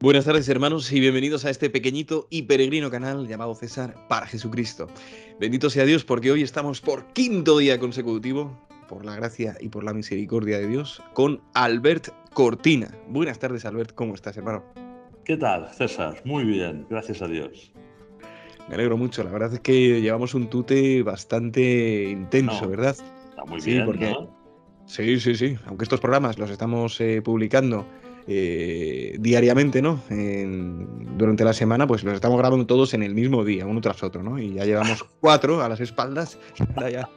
Buenas tardes hermanos y bienvenidos a este pequeñito y peregrino canal llamado César para Jesucristo. Bendito sea Dios porque hoy estamos por quinto día consecutivo, por la gracia y por la misericordia de Dios, con Albert Cortina. Buenas tardes Albert, ¿cómo estás hermano? ¿Qué tal César? Muy bien, gracias a Dios. Me alegro mucho, la verdad es que llevamos un tute bastante intenso, ¿verdad? Está muy bien, ¿no? Sí, sí, sí, aunque estos programas los estamos eh, publicando eh, diariamente, ¿no? durante la semana, pues los estamos grabando todos en el mismo día, uno tras otro, ¿no? Y ya llevamos cuatro a las espaldas. ya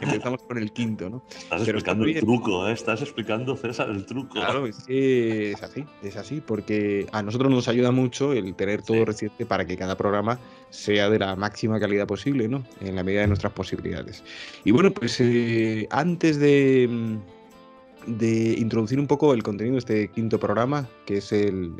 empezamos con el quinto, ¿no? Estás explicando el truco, ¿eh? Estás explicando, César, el truco. Claro, es, es así, es así, porque a nosotros nos ayuda mucho el tener todo reciente para que cada programa sea de la máxima calidad posible, ¿no? En la medida de nuestras posibilidades. Y bueno, pues eh, antes de mm, de introducir un poco el contenido de este quinto programa, que es el,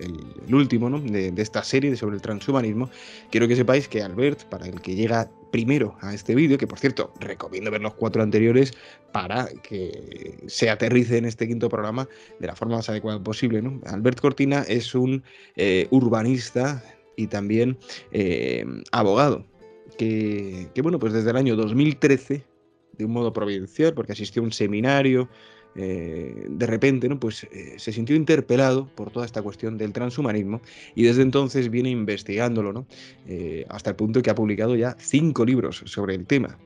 último ¿no? de, esta serie sobre el transhumanismo, quiero que sepáis que Albert, para el que llega primero a este vídeo, que por cierto recomiendo ver los cuatro anteriores para que se aterrice en este quinto programa de la forma más adecuada posible. Albert Cortina es un eh, urbanista y también eh, abogado. Que, que bueno, pues desde el año 2013 de un modo provincial, porque asistió a un seminario eh, de repente ¿no? pues, eh, se sintió interpelado por toda esta cuestión del transhumanismo y desde entonces viene investigándolo ¿no? Eh, hasta el punto que ha publicado ya cinco libros sobre el tema.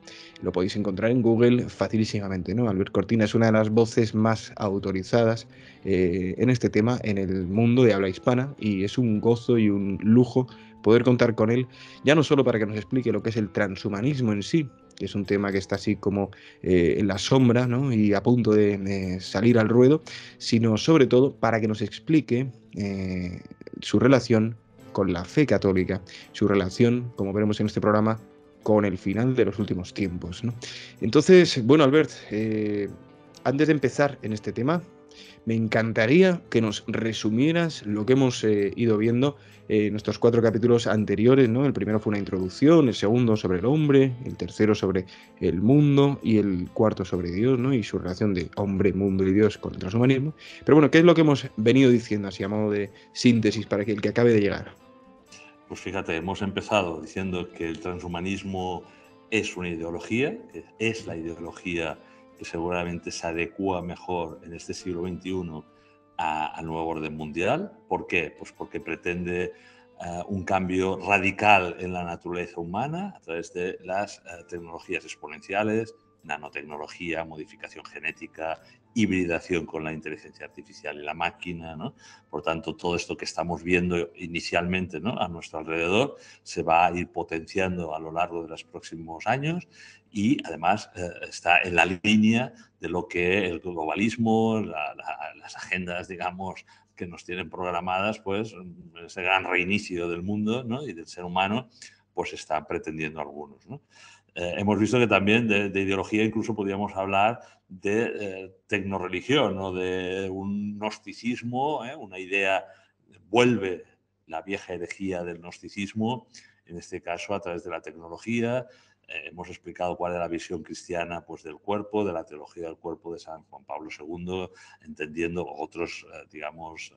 Lo podéis encontrar en Google facilísimamente. ¿no? Albert Cortina es una de las voces más autorizadas en este tema en el mundo de habla hispana y es un gozo y un lujo poder contar con él, ya no solo para que nos explique lo que es el transhumanismo en sí, es un tema que está así como eh, en la sombra y a punto de, salir al ruedo, sino sobre todo para que nos explique eh, su relación con la fe católica, su relación, como veremos en este programa, con el final de los últimos tiempos. Entonces, bueno, Albert, eh, antes de empezar en este tema, me encantaría que nos resumieras lo que hemos eh, ido viendo en eh, nuestros cuatro capítulos anteriores, ¿no? El primero fue una introducción, el segundo sobre el hombre, el tercero sobre el mundo y el cuarto sobre Dios, ¿no? Y su relación de hombre, mundo y Dios con el transhumanismo. Pero bueno, ¿qué es lo que hemos venido diciendo así a modo de síntesis para que el que acabe de llegar? Pues fíjate, hemos empezado diciendo que el transhumanismo es una ideología, es la ideología seguramente se adecua mejor en este siglo XXI al nuevo orden mundial. ¿Por qué? Pues porque pretende eh, un cambio radical en la naturaleza humana a través de las eh, tecnologías exponenciales, nanotecnología, modificación genética, hibridación con la inteligencia artificial y la máquina. Por tanto, todo esto que estamos viendo inicialmente a nuestro alrededor se va a ir potenciando a lo largo de los próximos años y además eh, está en la línea de lo que el globalismo, las agendas, digamos, que nos tienen programadas, pues mm, ese gran reinicio del mundo ¿no? y del ser humano, pues están pretendiendo algunos. ¿no? Eh, hemos visto que también de, ideología incluso podríamos hablar de eh, tecnorreligión o de un gnosticismo, ¿eh? una idea, vuelve la vieja herejía del gnosticismo en este caso a través de la tecnología. Eh, hemos explicado cuál es la visión cristiana pues, del cuerpo, de la teología del cuerpo de San Juan Pablo II, entendiendo otros, eh, digamos,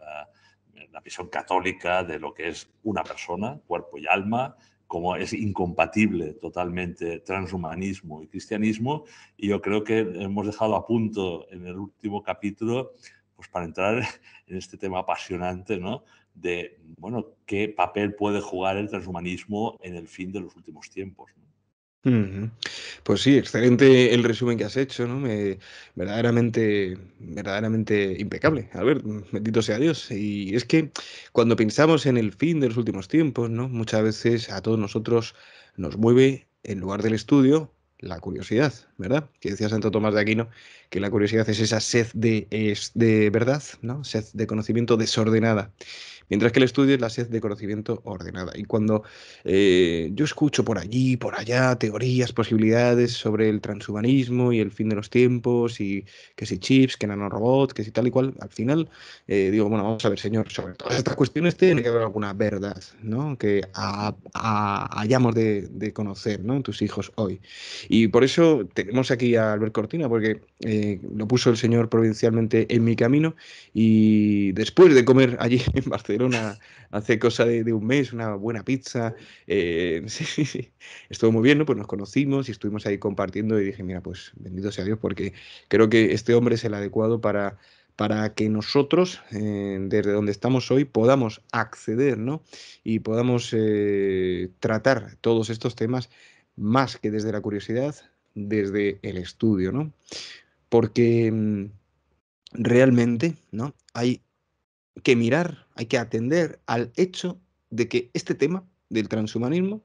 eh, la visión católica de lo que es una persona, cuerpo y alma, cómo es incompatible totalmente transhumanismo y cristianismo. Y yo creo que hemos dejado a punto en el último capítulo, pues para entrar en este tema apasionante, ¿no? de, bueno, qué papel puede jugar el transhumanismo en el fin de los últimos tiempos. Pues sí, excelente el resumen que has hecho, ¿no? verdaderamente, verdaderamente impecable. A ver, bendito sea Dios. Y es que cuando pensamos en el fin de los últimos tiempos, Muchas veces a todos nosotros nos mueve, en lugar del estudio, la curiosidad, ¿verdad? Que decía Santo Tomás de Aquino, que la curiosidad es esa sed de, de verdad, ¿no? Sed de conocimiento desordenada mientras que el estudio es la sed de conocimiento ordenada. Y cuando eh, yo escucho por allí, por allá, teorías, posibilidades sobre el transhumanismo y el fin de los tiempos, y que si chips, que nanorobots, que si tal y cual, al final eh, digo, bueno, vamos a ver, señor, sobre todas estas cuestiones tiene que haber alguna verdad, ¿no? Que hayamos de, conocer, ¿no? Tus hijos hoy. Y por eso tenemos aquí a Albert Cortina, porque eh, lo puso el señor provincialmente en mi camino, y después de comer allí en Barcelona, hace cosa de, un mes, una buena pizza. Eh, estuvo muy bien, Pues nos conocimos y estuvimos ahí compartiendo y dije, mira, pues bendito sea Dios, porque creo que este hombre es el adecuado para, para que nosotros, eh, desde donde estamos hoy, podamos acceder, Y podamos eh, tratar todos estos temas más que desde la curiosidad, desde el estudio, ¿no? Porque mm, realmente, ¿no? Hay que mirar, hay que atender al hecho de que este tema del transhumanismo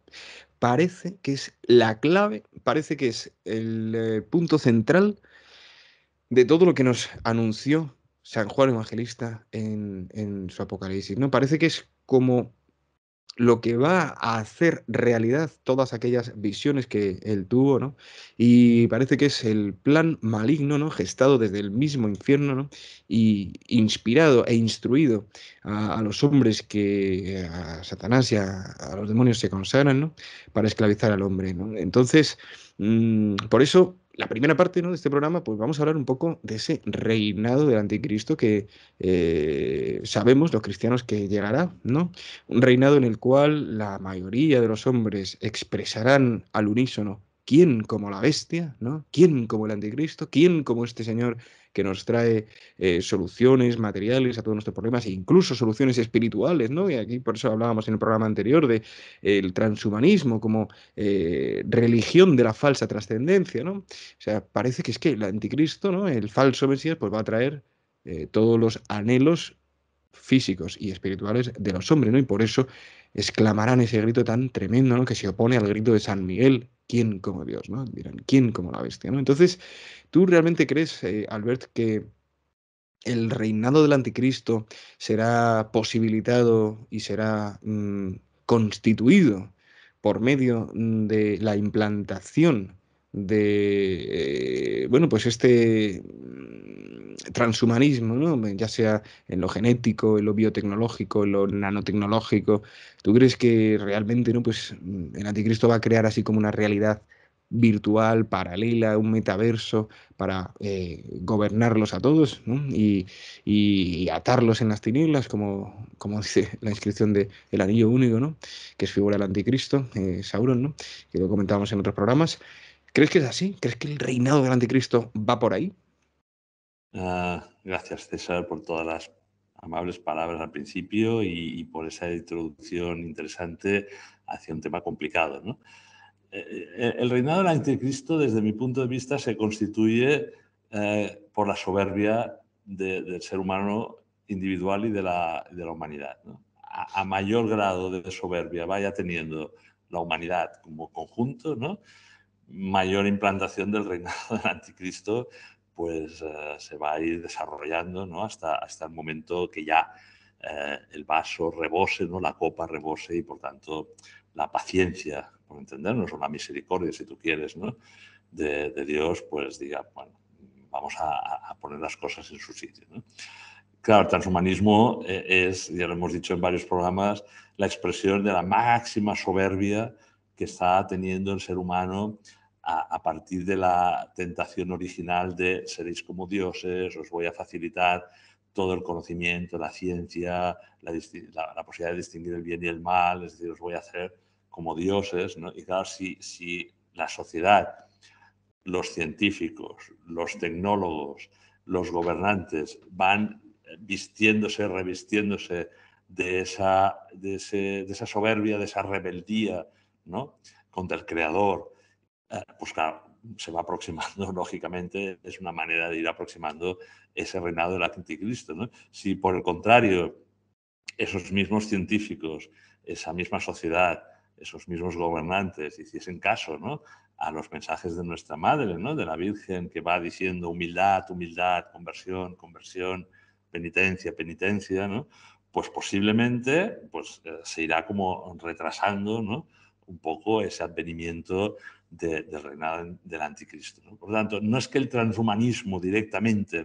parece que es la clave, parece que es el eh, punto central de todo lo que nos anunció San Juan Evangelista en, en, su Apocalipsis. ¿no? Parece que es como lo que va a hacer realidad todas aquellas visiones que él tuvo, ¿no? Y parece que es el plan maligno, ¿no? Gestado desde el mismo infierno, ¿no? Y inspirado e instruido a, los hombres que a Satanás y a, los demonios se consagran, ¿no? Para esclavizar al hombre, ¿no? Entonces, mm, por eso la primera parte ¿no? de este programa, pues vamos a hablar un poco de ese reinado del anticristo que eh, sabemos los cristianos que llegará, ¿no? Un reinado en el cual la mayoría de los hombres expresarán al unísono quién como la bestia, ¿no? ¿Quién como el anticristo? ¿Quién como este señor que nos trae eh, soluciones materiales a todos nuestros problemas e incluso soluciones espirituales, ¿no? Y aquí por eso hablábamos en el programa anterior de el transhumanismo como eh, religión de la falsa trascendencia, ¿no? O sea, parece que es que el anticristo, ¿no? El falso Mesías, pues va a traer eh, todos los anhelos físicos y espirituales de los hombres, ¿no? Y por eso exclamarán ese grito tan tremendo, ¿no? Que se opone al grito de San Miguel ¿quién como Dios? ¿no? Dirán, ¿quién como la bestia? ¿no? Entonces, ¿tú realmente crees, eh, Albert, que el reinado del anticristo será posibilitado y será mm, constituido por medio mm, de la implantación de eh, bueno pues este transhumanismo, ¿no? ya sea en lo genético, en lo biotecnológico, en lo nanotecnológico. ¿Tú crees que realmente ¿no? pues, mm, el anticristo va a crear así como una realidad virtual, paralela, un metaverso para eh, gobernarlos a todos y, atarlos en las tinieblas, como, como dice la inscripción de El Anillo Único, ¿no? que es figura del anticristo, eh, Sauron, ¿no? que lo comentábamos en otros programas. ¿Crees que es así? ¿Crees que el reinado del anticristo va por ahí? Ah, gracias, César, por todas las amables palabras al principio y, por esa introducción interesante hacia un tema complicado. Eh, eh, el reinado del anticristo, desde mi punto de vista, se constituye eh, por la soberbia del ser humano individual y de la, humanidad. A, mayor grado de soberbia vaya teniendo la humanidad como conjunto, ¿no? mayor implantación del reinado del anticristo pues eh, se va a ir desarrollando ¿no? hasta, hasta el momento que ya eh, el vaso rebose, ¿no? la copa rebose y por tanto la paciencia, por entendernos, o la misericordia, si tú quieres, ¿no? de, Dios, pues diga, bueno, vamos a, poner las cosas en su sitio. Claro, el transhumanismo eh, es, ya lo hemos dicho en varios programas, la expresión de la máxima soberbia que está teniendo el ser humano a, partir de la tentación original de seréis como dioses, os voy a facilitar todo el conocimiento, la ciencia, la, posibilidad de distinguir el bien y el mal, es decir, os voy a hacer como dioses. Y claro, si, la sociedad, los científicos, los tecnólogos, los gobernantes van vistiéndose, revistiéndose de esa, esa soberbia, de esa rebeldía contra el creador, buscar, eh, pues se va aproximando, lógicamente, es una manera de ir aproximando ese reinado del anticristo. ¿no? Si por el contrario, esos mismos científicos, esa misma sociedad, esos mismos gobernantes hiciesen caso ¿no? a los mensajes de nuestra Madre, ¿no? de la Virgen, que va diciendo humildad, humildad, conversión, conversión, penitencia, penitencia, pues posiblemente pues, eh, se irá como retrasando un poco ese advenimiento del reinado del anticristo. Por lo tanto, no es que el transhumanismo directamente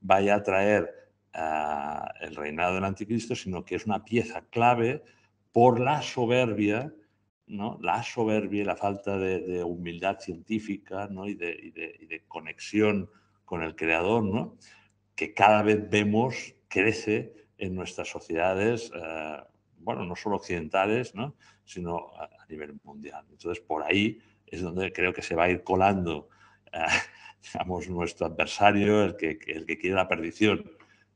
vaya a traer eh, el reinado del anticristo, sino que es una pieza clave por la soberbia, la soberbia y la falta de, humildad científica y, de, conexión con el creador, que cada vez vemos crece en nuestras sociedades, eh, bueno, no solo occidentales, sino a, nivel mundial. Entonces, por ahí es donde creo que se va a ir colando eh, digamos, nuestro adversario, el que, el que quiere la perdición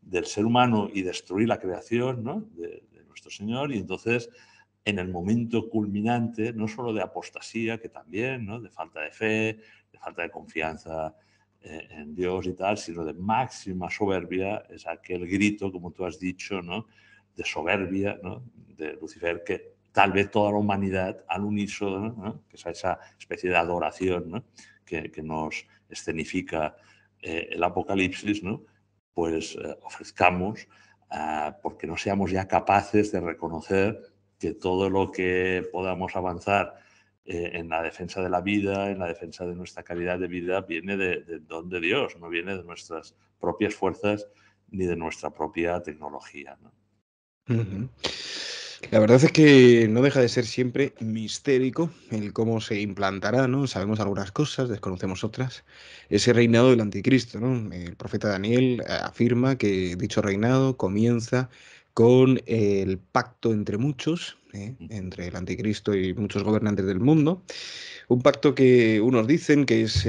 del ser humano y destruir la creación de, nuestro Señor. Y entonces, en el momento culminante, no solo de apostasía, que también, de falta de fe, de falta de confianza eh, en Dios y tal, sino de máxima soberbia, es aquel grito, como tú has dicho, ¿no? de soberbia ¿no? de Lucifer que tal vez toda la humanidad al unísono, que es esa especie de adoración que, nos escenifica eh, el apocalipsis, ¿no? pues eh, ofrezcamos, ah, porque no seamos ya capaces de reconocer que todo lo que podamos avanzar eh, en la defensa de la vida, en la defensa de nuestra calidad de vida, viene del de don de Dios, no viene de nuestras propias fuerzas ni de nuestra propia tecnología. Uh la verdad es que no deja de ser siempre mistérico el cómo se implantará, ¿no? Sabemos algunas cosas, desconocemos otras. Ese reinado del anticristo, ¿no? El profeta Daniel eh, afirma que dicho reinado comienza con eh, el pacto entre muchos, ¿eh? mm. entre el anticristo y muchos gobernantes del mundo. Un pacto que unos dicen que es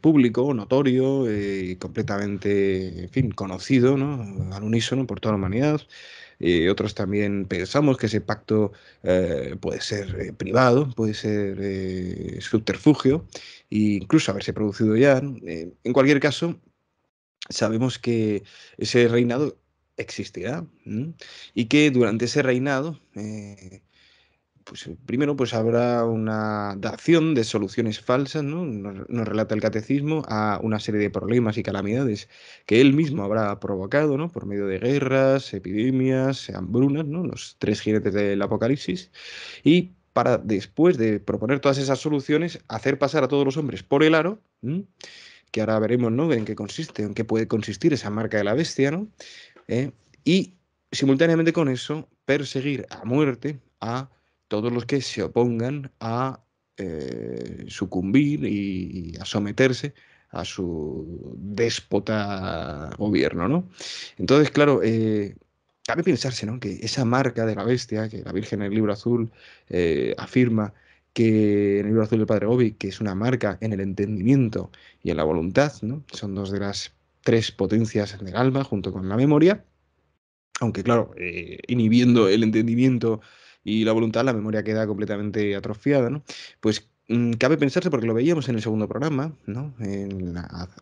público, notorio, y completamente, en fin, conocido, ¿no? Al unísono por toda la humanidad. Eh, otros también pensamos que ese pacto eh, puede ser eh, privado, puede ser subterfugio, e incluso haberse producido ya. en cualquier caso, sabemos que ese reinado existirá y que durante ese reinado pues eh, primero pues habrá una dación de soluciones falsas, Nos, relata el catecismo a una serie de problemas y calamidades que él mismo habrá provocado, Por medio de guerras, epidemias, hambrunas, Los tres jinetes del Apocalipsis y para después de proponer todas esas soluciones hacer pasar a todos los hombres por el aro. que ahora veremos ¿no? en qué consiste, en qué puede consistir esa marca de la bestia, ¿no? ¿Eh? y simultáneamente con eso, perseguir a muerte a todos los que se opongan a eh, sucumbir y, a someterse a su déspota gobierno, ¿no? Entonces, claro, eh, cabe pensarse, Que esa marca de la bestia, que la Virgen en el libro azul eh, afirma que en el libro azul del Padre Gobi, que es una marca en el entendimiento y en la voluntad, ¿no? Son dos de las tres potencias del alma junto con la memoria, aunque claro, inhibiendo el entendimiento y la voluntad, la memoria queda completamente atrofiada, ¿no? Pues mm, cabe pensarse, porque lo veíamos en el segundo programa, ¿no?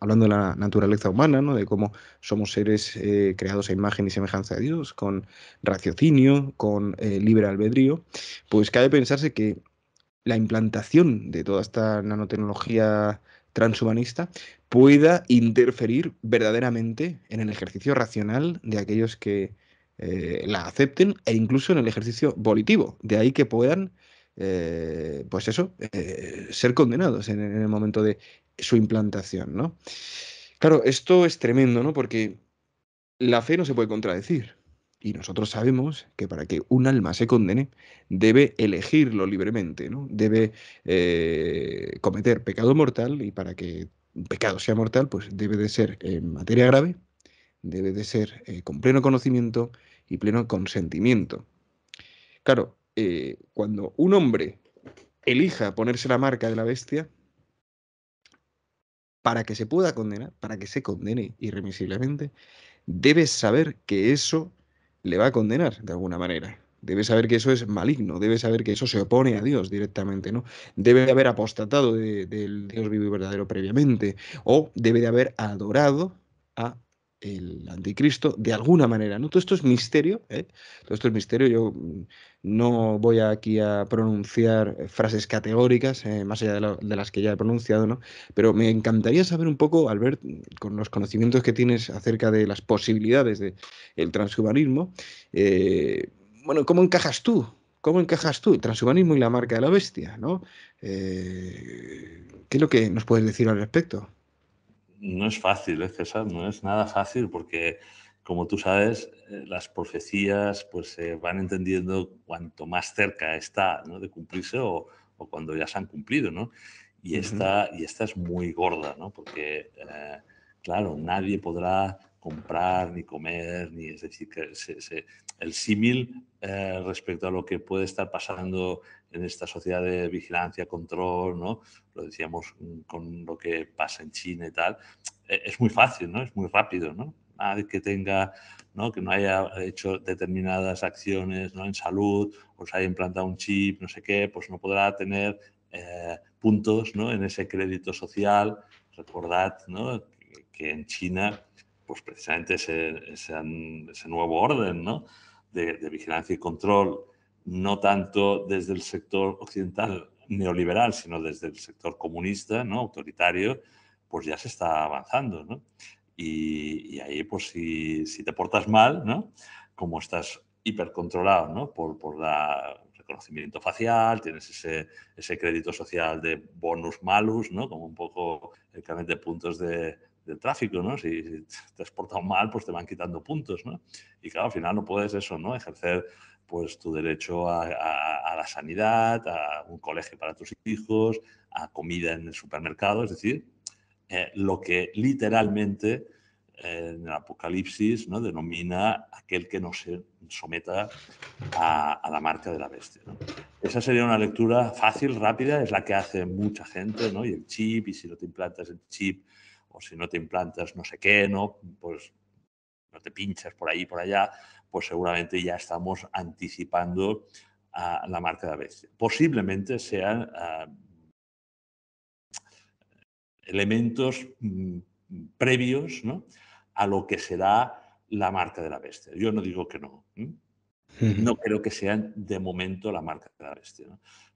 hablando de la naturaleza humana, ¿no? de cómo somos seres eh, creados a imagen y semejanza de Dios, con raciocinio, con eh, libre albedrío, pues cabe pensarse que la implantación de toda esta nanotecnología transhumanista pueda interferir verdaderamente en el ejercicio racional de aquellos que eh, la acepten e incluso en el ejercicio volitivo, de ahí que puedan, eh, pues eso, eh, ser condenados en, el momento de su implantación, ¿no? Claro, esto es tremendo, ¿no? Porque la fe no se puede contradecir. Y nosotros sabemos que para que un alma se condene, debe elegirlo libremente, ¿no? Debe cometer pecado mortal y para que un pecado sea mortal, pues debe de ser en materia grave debe de ser eh, con pleno conocimiento y pleno consentimiento. Claro, eh, cuando un hombre elija ponerse la marca de la bestia, para que se pueda condenar, para que se condene irremisiblemente, debe saber que eso le va a condenar de alguna manera. Debe saber que eso es maligno, debe saber que eso se opone a Dios directamente, ¿no? Debe de haber apostatado del Dios vivo y verdadero previamente, o debe de haber adorado a el anticristo de alguna manera. ¿no? Todo esto es misterio, ¿eh? todo esto es misterio. Yo mm, no voy aquí a pronunciar eh, frases categóricas, eh, más allá de, las que ya he pronunciado, ¿no? pero me encantaría saber un poco, Albert, mm, con los conocimientos que tienes acerca de las posibilidades del el transhumanismo, bueno, ¿cómo encajas tú? ¿Cómo encajas tú el transhumanismo y la marca de la bestia? ¿no? ¿Qué es lo que nos puedes decir al respecto? no es fácil, ¿eh, César? No es nada fácil porque, como tú sabes, eh, las profecías pues se van entendiendo cuanto más cerca está ¿no? de cumplirse o, cuando ya se han cumplido, ¿no? Y, esta, y esta es muy gorda, ¿no? Porque, eh, claro, nadie podrá comprar, ni comer, ni es decir, que se, el símil eh, respecto a lo que puede estar pasando en esta sociedad de vigilancia, control, ¿no? Lo decíamos mm, con lo que pasa en China y tal, e, es muy fácil, ¿no? Es muy rápido, ¿no? Nadie que tenga, ¿no? Que no haya hecho determinadas acciones, ¿no? En salud, o se haya implantado un chip, no sé qué, pues no podrá tener eh, puntos, ¿no? En ese crédito social. Recordad, ¿no? que en China pues precisamente ese, ese, nuevo orden ¿no? de, vigilancia y control, no tanto desde el sector occidental neoliberal, sino desde el sector comunista, ¿no? autoritario, pues ya se está avanzando. ¿no? Y, y, ahí, pues si, si, te portas mal, ¿no? como estás hipercontrolado ¿no? por, por la reconocimiento facial, tienes ese, ese crédito social de bonus malus, ¿no? como un poco el de puntos de, del tráfico, ¿no? Si, te has portado mal, pues te van quitando puntos, ¿no? Y claro, al final no puedes eso, ¿no? Ejercer pues tu derecho a, la sanidad, a un colegio para tus hijos, a comida en el supermercado, es decir, eh, lo que literalmente eh, en el Apocalipsis ¿no? denomina aquel que no se someta a, la marca de la bestia. Esa sería una lectura fácil, rápida, es la que hace mucha gente, ¿no? y el chip, y si no te implantas el chip, o pues, si no te implantas no sé qué, ¿no? Pues no te pinchas por ahí, por allá, pues seguramente ya estamos anticipando a la marca de la bestia. Posiblemente sean ah, elementos mm, previos a lo que será la marca de la bestia. Yo no digo que no. No creo que sean de momento la marca de la bestia,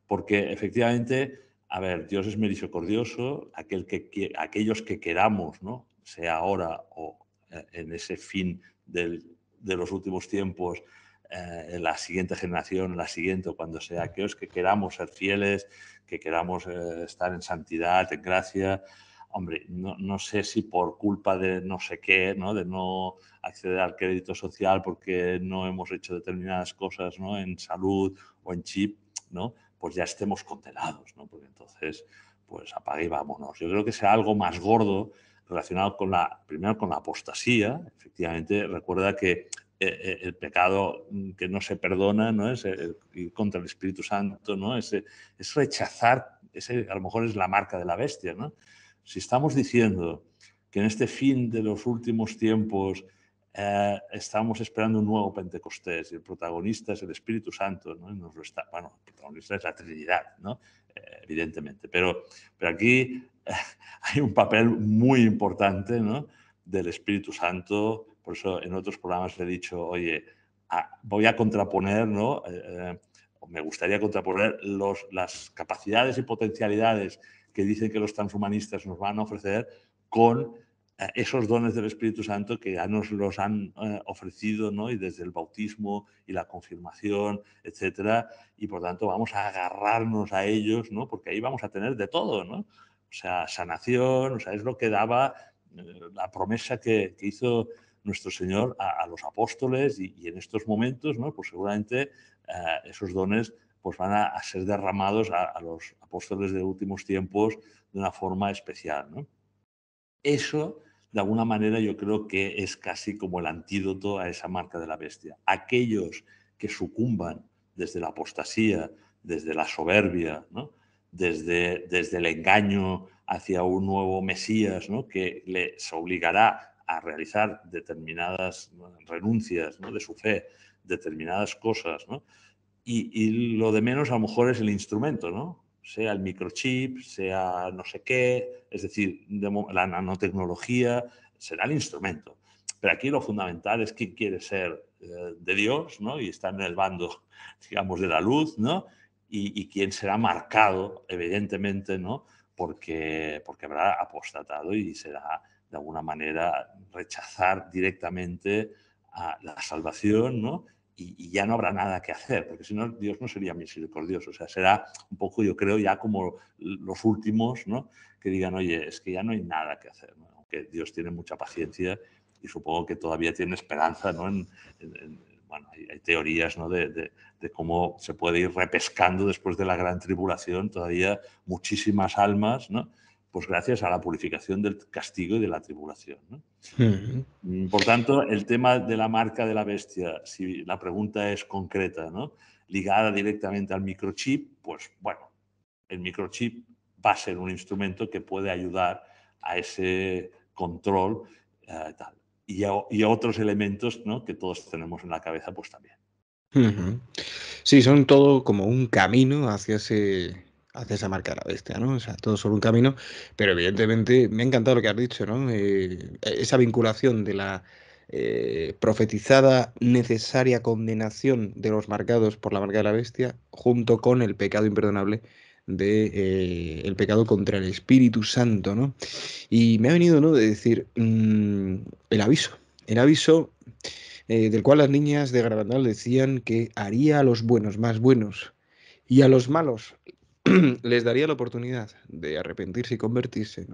porque efectivamente a ver, Dios es misericordioso, aquellos que queramos, ¿no? sea ahora o eh, en ese fin de los últimos tiempos, eh, la siguiente generación, la siguiente, o cuando sea, aquellos que queramos ser fieles, que queramos eh, estar en santidad, en gracia, hombre, no, no, sé si por culpa de no sé qué, ¿no? de no acceder al crédito social porque no hemos hecho determinadas cosas ¿no? en salud o en chip, ¿no? pues ya estemos condenados, ¿no? Porque entonces, pues apague y vámonos. Yo creo que sea algo más gordo relacionado con la, primero con la apostasía, efectivamente, recuerda que eh, eh, el pecado que no se perdona, ¿no? Es eh, ir contra el Espíritu Santo, ¿no? Es, rechazar, ese, a lo mejor es la marca de la bestia, ¿no? Si estamos diciendo que en este fin de los últimos tiempos eh, estamos esperando un nuevo Pentecostés y el protagonista es el Espíritu Santo, ¿no? bueno, el protagonista es la Trinidad, ¿no? Eh, evidentemente, pero, pero aquí eh, hay un papel muy importante ¿no? del Espíritu Santo, por eso en otros programas he dicho, oye, voy a contraponer, ¿no? Eh, me gustaría contraponer los, las capacidades y potencialidades que dicen que los transhumanistas nos van a ofrecer con esos dones del Espíritu Santo que ya nos los han eh, ofrecido, ¿no? Y desde el bautismo y la confirmación, etcétera, y por tanto vamos a agarrarnos a ellos, ¿no? Porque ahí vamos a tener de todo, ¿no? O sea, sanación, o sea, es lo que daba eh, la promesa que, hizo nuestro Señor a, los apóstoles y, en estos momentos, ¿no? Pues seguramente eh, esos dones pues van a, ser derramados a, a, los apóstoles de últimos tiempos de una forma especial, ¿no? Eso de alguna manera yo creo que es casi como el antídoto a esa marca de la bestia. Aquellos que sucumban desde la apostasía, desde la soberbia, desde, desde el engaño hacia un nuevo Mesías que les obligará a realizar determinadas renuncias de su fe, determinadas cosas. Y, y, lo de menos a lo mejor es el instrumento, ¿no? sea el microchip, sea no sé qué, es decir, la nanotecnología, será el instrumento. Pero aquí lo fundamental es quién quiere ser eh, de Dios ¿no? y está en el bando, digamos, de la luz, ¿no? y, quién será marcado, evidentemente, ¿no? porque, porque habrá apostatado y será, de alguna manera, rechazar directamente a la salvación ¿no? y, ya no habrá nada que hacer, porque si no, Dios no sería misericordioso. O sea, será un poco, yo creo, ya como los últimos, ¿no? Que digan, oye, es que ya no hay nada que hacer, aunque Dios tiene mucha paciencia y supongo que todavía tiene esperanza, ¿no? En, bueno, hay, teorías ¿no? de, de, cómo se puede ir repescando después de la gran tribulación todavía muchísimas almas, ¿no? pues gracias a la purificación del castigo y de la tribulación. Mm. Mm, por tanto, el tema de la marca de la bestia, si la pregunta es concreta, ligada directamente al microchip, pues bueno, el microchip va a ser un instrumento que puede ayudar a ese control eh, y, a, otros elementos que todos tenemos en la cabeza pues también. Sí, son todo como un camino hacia ese Hace esa marca de la bestia, ¿no? O sea, todo sobre un camino, pero evidentemente me ha encantado lo que has dicho, ¿no? Eh, esa vinculación de la eh, profetizada necesaria condenación de los marcados por la marca de la bestia junto con el pecado imperdonable de eh, el pecado contra el Espíritu Santo, ¿no? Y me ha venido, ¿no? De decir mm, el aviso, el aviso del cual las niñas de Garabandal decían que haría a los buenos más buenos y a los malos les daría la oportunidad de arrepentirse y convertirse.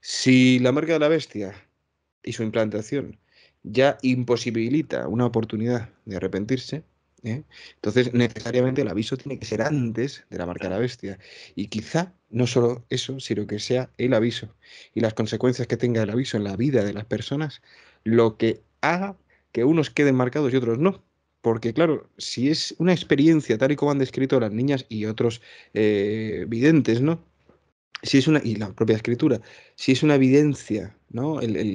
Si la marca de la bestia y su implantación ya imposibilita una oportunidad de arrepentirse, ¿eh? entonces necesariamente el aviso tiene que ser antes de la marca de la bestia. Y quizá no solo eso, sino que sea el aviso y las consecuencias que tenga el aviso en la vida de las personas lo que haga que unos queden marcados y otros no. Porque claro, si es una experiencia tal y como han descrito las niñas y otros eh, videntes, ¿no? Si es una, y la propia escritura, si es una evidencia, ¿no? El,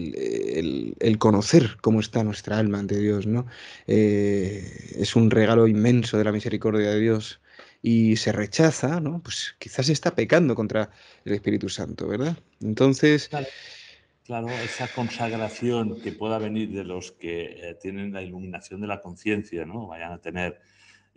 conocer cómo está nuestra alma ante Dios, ¿no? Eh, es un regalo inmenso de la misericordia de Dios y se rechaza, ¿no? Pues quizás está pecando contra el Espíritu Santo, ¿verdad? Entonces... Claro, esa consagración que pueda venir de los que eh, tienen la iluminación de la conciencia, ¿no? Vayan a tener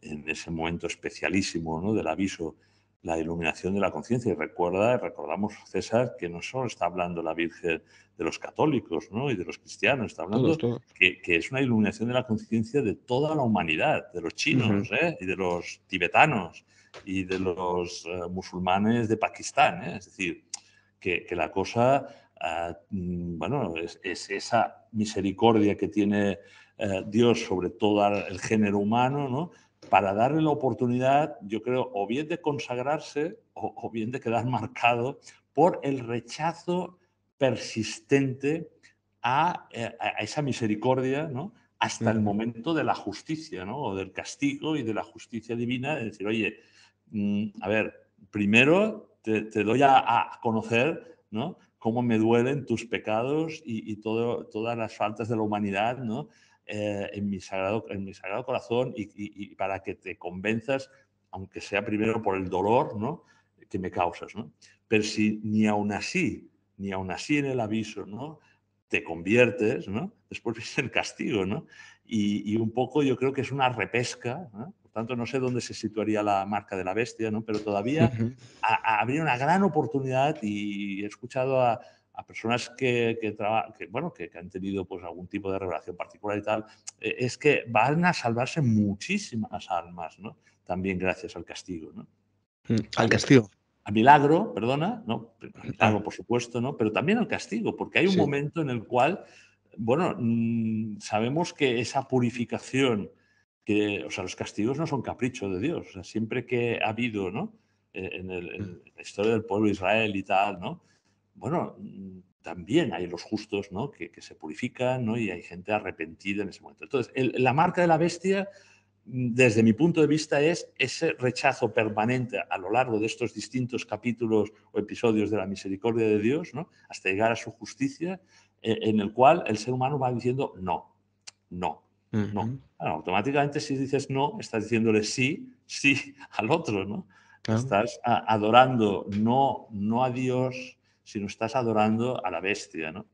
en ese momento especialísimo ¿no? del aviso la iluminación de la conciencia. Y recuerda, recordamos, César, que no solo está hablando la Virgen de los católicos ¿no? y de los cristianos, está hablando Que, es una iluminación de la conciencia de toda la humanidad, de los chinos ¿eh? y de los tibetanos y de los eh, musulmanes de Pakistán. Es decir, que, que la cosa Mm, bueno, es, esa misericordia que tiene eh, Dios sobre todo el género humano, ¿no? para darle la oportunidad, yo creo, o bien de consagrarse o, bien de quedar marcado por el rechazo persistente a, eh, esa misericordia, ¿no? hasta el momento de la justicia, ¿no? o del castigo y de la justicia divina, de decir, oye, mm, a ver, primero te, doy a, a conocer ¿no? cómo me duelen tus pecados y, todas las faltas de la humanidad, ¿no? Eh, en, mi sagrado, en mi sagrado corazón y, para que te convenzas, aunque sea primero por el dolor ¿no? que me causas. Pero si ni aún así, ni aún así en el aviso, ¿no? te conviertes, ¿no? después viene el castigo. ¿no? Y, y, un poco yo creo que es una repesca, ¿no? tanto, no sé dónde se situaría la marca de la bestia, ¿no? pero todavía habría una gran oportunidad y he escuchado a, personas que, que, bueno, que, han tenido pues, algún tipo de revelación particular y tal, eh, es que van a salvarse muchísimas almas, también gracias al castigo. Mm, al castigo. Al milagro, perdona, ¿no? por supuesto, ¿no? Pero también al castigo, porque hay un momento en el cual, bueno, mm, sabemos que esa purificación que, o sea, los castigos no son capricho de Dios. siempre que ha habido, ¿no? Eh, en, mm. la historia del pueblo de Israel y tal, ¿no? Bueno, mm, también hay los justos, Que, se purifican, ¿no? Y hay gente arrepentida en ese momento. Entonces, la marca de la bestia, mm, desde mi punto de vista, es ese rechazo permanente a lo largo de estos distintos capítulos o episodios de la misericordia de Dios, ¿no? Hasta llegar a su justicia, eh, en el cual el ser humano va diciendo no, no, no. automáticamente si dices no, estás diciéndole sí, sí al otro, ¿no? Estás adorando no, no a Dios, sino estás adorando a la bestia, ¿no?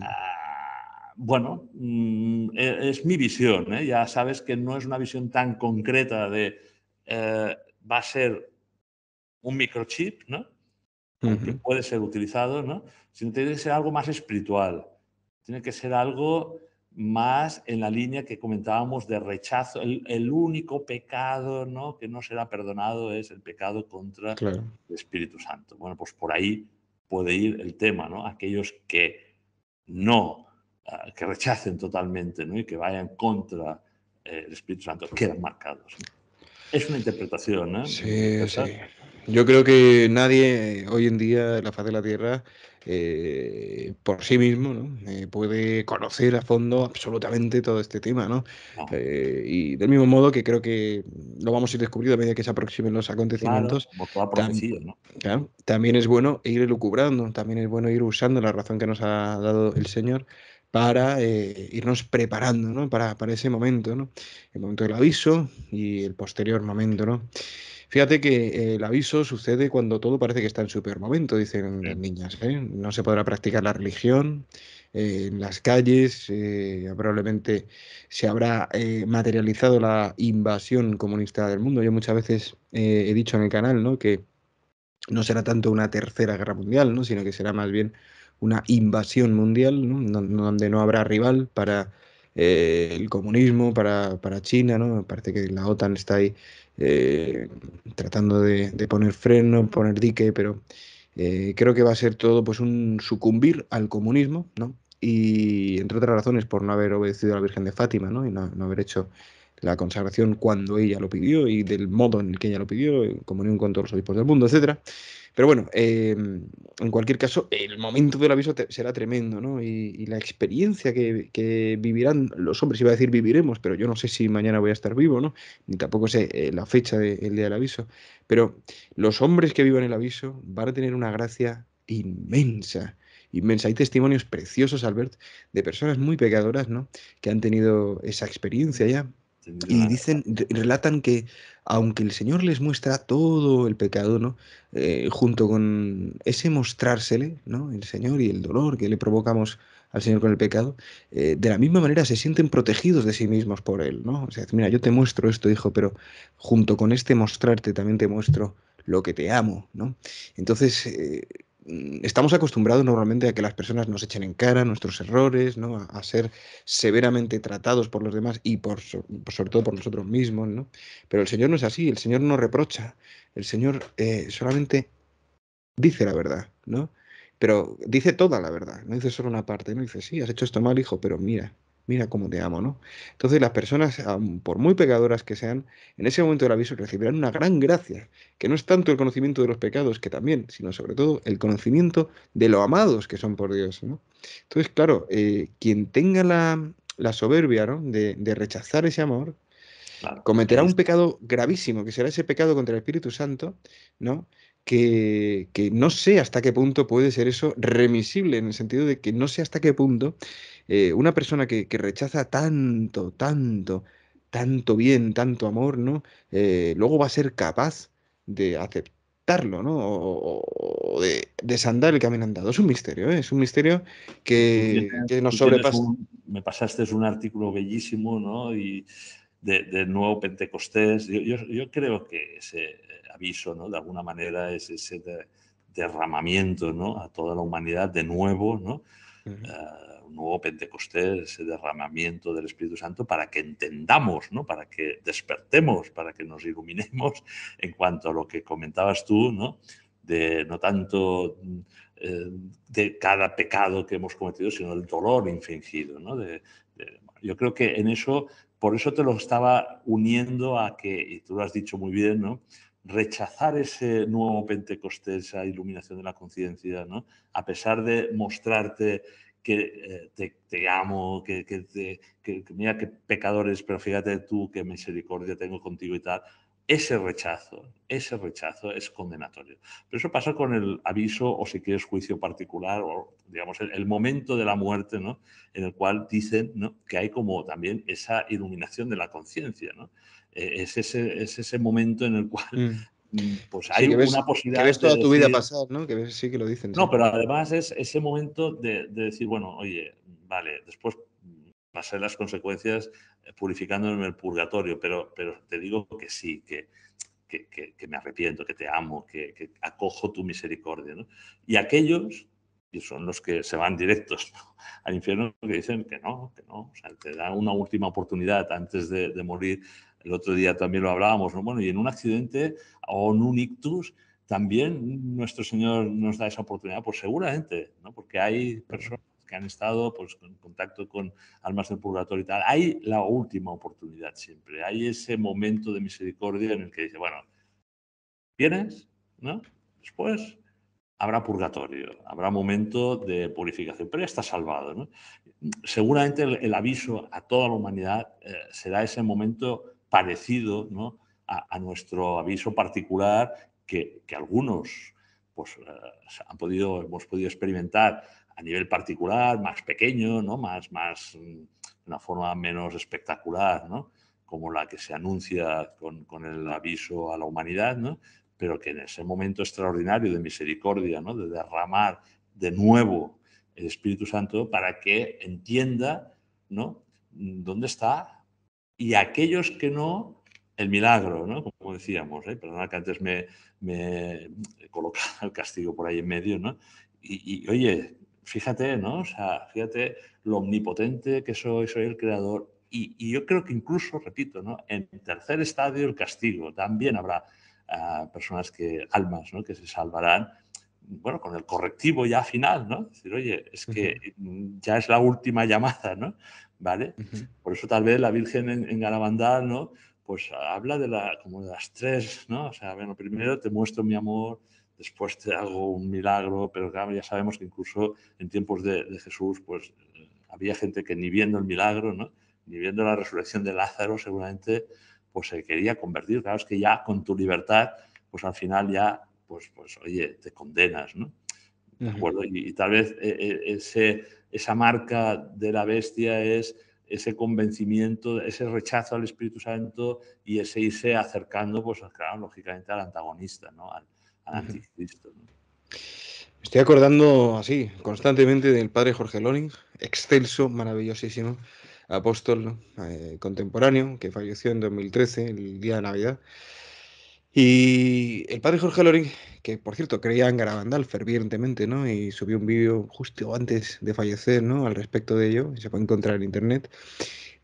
Ah, bueno, mm, e, es mi visión, ¿eh? ya sabes que no es una visión tan concreta de eh, va a ser un microchip, ¿no? Que puede ser utilizado, ¿no? Sino tiene que ser algo más espiritual, tiene que ser algo más en la línea que comentábamos de rechazo. El, único pecado ¿no? que no será perdonado es el pecado contra el Espíritu Santo. Bueno, pues por ahí puede ir el tema, ¿no? Aquellos que no, ah, que rechacen totalmente ¿no? y que vayan contra eh, el Espíritu Santo, quedan marcados. Es una interpretación, ¿no? ¿eh? Sí, sí. Yo creo que nadie hoy en día en la faz de la Tierra eh, por sí mismo, ¿no? Eh, puede conocer a fondo absolutamente todo este tema, ¿no? Ah. Eh, y del mismo modo que creo que lo vamos a ir descubriendo a medida que se aproximen los acontecimientos. también es bueno ir lucubrando, también es bueno ir usando la razón que nos ha dado el Señor para irnos preparando ¿no? para, para, ese momento, ¿no? el momento del aviso y el posterior momento. ¿no? Fíjate que eh, el aviso sucede cuando todo parece que está en su momento, dicen las niñas. ¿eh? No se podrá practicar la religión eh, en las calles, probablemente se habrá materializado la invasión comunista del mundo. Yo muchas veces he dicho en el canal ¿no? que no será tanto una tercera guerra mundial, ¿no? sino que será más bien una invasión mundial, ¿no? donde no habrá rival para el comunismo, para, China, ¿no? Parece que la OTAN está ahí eh, tratando de, poner freno, poner dique, pero eh, creo que va a ser todo pues un sucumbir al comunismo, ¿no? Y entre otras razones por no haber obedecido a la Virgen de Fátima, ¿no? Y no, haber hecho la consagración cuando ella lo pidió y del modo en el que ella lo pidió, en comunión con todos los obispos del mundo, etcétera. Pero bueno, em, en cualquier caso, el momento del aviso será tremendo, ¿no? Y, la experiencia que, vivirán los hombres, iba a decir viviremos, pero yo no sé si mañana voy a estar vivo, ¿no? Ni tampoco sé eh, la fecha del día del aviso. Pero los hombres que vivan el aviso van a tener una gracia inmensa inmensa. Hay testimonios preciosos, Albert, de personas muy pecadoras, ¿no? Que han tenido esa experiencia ya y dicen, relatan que aunque el Señor les muestra todo el pecado, ¿no? Eh, junto con ese mostrársele, ¿no? El Señor y el dolor que le provocamos al Señor con el pecado, eh, de la misma manera se sienten protegidos de sí mismos por Él, ¿no? O sea, mira, yo te muestro esto, hijo, pero junto con este mostrarte también te muestro lo que te amo, ¿no? Entonces, eh, Mm, estamos acostumbrados normalmente a que las personas nos echen en cara nuestros errores, ¿no? a, ser severamente tratados por los demás y por, sobre todo por nosotros mismos, ¿no? Pero el Señor no es así, el Señor no reprocha, el Señor eh, solamente dice la verdad, ¿no? Pero dice toda la verdad, no dice solo una parte, no dice, sí, has hecho esto mal, hijo, pero mira, mira cómo te amo, ¿no? Entonces las personas, por muy pecadoras que sean, en ese momento del aviso recibirán una gran gracia, que no es tanto el conocimiento de los pecados, que también, sino sobre todo el conocimiento de lo amados que son por Dios, ¿no? Entonces, claro, eh, quien tenga la, soberbia, ¿no? de, rechazar ese amor, cometerá un pecado gravísimo, que será ese pecado contra el Espíritu Santo, ¿no? que, no sé hasta qué punto puede ser eso remisible, en el sentido de que no sé hasta qué punto eh, una persona que, rechaza tanto, tanto, tanto bien, tanto amor, ¿no? Eh, luego va a ser capaz de aceptarlo, ¿no? O, de desandar el camino andado. Es un misterio, ¿eh? es un misterio que, que nos sobrepasa. me pasaste un artículo bellísimo, ¿no? Y de, nuevo Pentecostés. Yo, creo que ese aviso, ¿no? de alguna manera, es ese derramamiento ¿no? a toda la humanidad de nuevo, ¿no? Ah, un nuevo Pentecostés, ese derramamiento del Espíritu Santo para que entendamos, ¿no? para que despertemos, para que nos iluminemos en cuanto a lo que comentabas tú, ¿no? de no tanto eh, de cada pecado que hemos cometido, sino el dolor infringido. ¿no? yo creo que en eso por eso te lo estaba uniendo a que, y tú lo has dicho muy bien, ¿no? rechazar ese nuevo Pentecostés, esa iluminación de la conciencia, ¿no? a pesar de mostrarte que eh, te, amo, que, que, que, mira qué pecadores, pero fíjate tú qué misericordia tengo contigo y tal, ese rechazo, ese rechazo es condenatorio. Pero eso pasa con el aviso o si quieres juicio particular o digamos el, momento de la muerte, ¿no? En el cual dicen que hay como también esa iluminación de la conciencia, ¿no? Eh, es, ese, es ese momento en el cual mm. Mm, pues hay una posibilidad... Que ves toda tu vida pasar, ¿no? Que ves, sí que lo dicen. No, pero además es ese momento de decir, bueno, oye, vale, después ser las consecuencias eh, purificándome en el purgatorio, pero, pero te digo que sí, que, me arrepiento, que te amo, que, acojo tu misericordia. ¿no? Y aquellos, y son los que se van directos al infierno, que dicen que no, que no, o sea, te da una última oportunidad antes de, morir. El otro día también lo hablábamos, Bueno, y en un accidente o en un ictus, también nuestro Señor nos da esa oportunidad, pues seguramente, ¿no? Porque hay personas que han estado pues, en contacto con almas del purgatorio y tal, hay la última oportunidad siempre, hay ese momento de misericordia en el que dice, bueno, ¿vienes? ¿No? Después habrá purgatorio, habrá momento de purificación, pero ya está salvado. Seguramente el, aviso a toda la humanidad eh, será ese momento parecido ¿no? a, nuestro aviso particular que, algunos pues, eh, han podido, hemos podido experimentar a nivel particular, más pequeño, ¿no? más, más, mm, una forma menos espectacular, como la que se anuncia con, el aviso a la humanidad, pero que en ese momento extraordinario de misericordia, ¿no? de derramar de nuevo el Espíritu Santo para que entienda ¿no? dónde está y aquellos que no, el milagro, como decíamos, ¿eh? perdona que antes me, me colocaba el castigo por ahí en medio, ¿no? y oye, fíjate, ¿no? O sea, fíjate lo omnipotente que soy, soy el creador. Y, yo creo que incluso, repito, ¿no? En tercer estadio, el castigo. También habrá ah, personas que, almas, ¿no? Que se salvarán bueno, con el correctivo ya final, ¿no? decir, oye, es que ya es la última llamada, ¿no? ¿Vale? Por eso tal vez la Virgen en, Garabandal, ¿no? Pues habla de la, como de las tres, ¿no? O sea, bueno, primero te muestro mi amor, después te hago un milagro, pero ya sabemos que incluso en tiempos de, Jesús, pues eh, había gente que ni viendo el milagro, ni viendo la resurrección de Lázaro, seguramente pues se quería convertir. Claro, es que ya con tu libertad, pues al final ya, pues, pues oye, te condenas, ¿no? ¿De acuerdo? Y, tal vez eh, eh, esa marca de la bestia es ese convencimiento, ese rechazo al Espíritu Santo y ese irse acercando, pues claro, lógicamente al antagonista, ¿no? Me ah, Estoy acordando así, constantemente del padre Jorge Loring, excelso, maravillosísimo apóstol eh, contemporáneo que falleció en 2013, el día de Navidad. Y el padre Jorge Loring, que por cierto creía en Garabandal fervientemente, ¿no? Y subió un vídeo justo antes de fallecer, ¿no? Al respecto de ello, se puede encontrar en internet.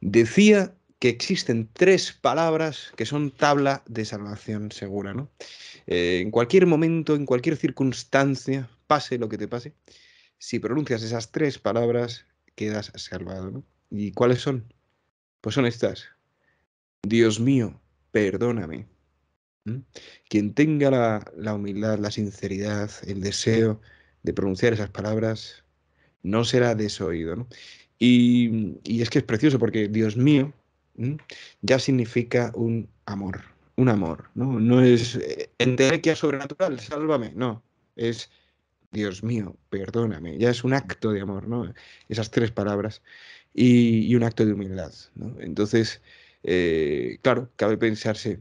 Decía que existen tres palabras que son tabla de salvación segura. ¿no? Eh, en cualquier momento, en cualquier circunstancia, pase lo que te pase, si pronuncias esas tres palabras, quedas salvado. ¿Y cuáles son? Pues son estas. Dios mío, perdóname. Quien tenga la, humildad, la sinceridad, el deseo de pronunciar esas palabras, no será desoído. Y, y, es que es precioso porque Dios mío ya significa un amor, un amor, ¿no? No es eh, sobrenatural, sálvame, no, es Dios mío, perdóname, ya es un acto de amor, ¿no? Esas tres palabras y, un acto de humildad, Entonces, eh, claro, cabe pensarse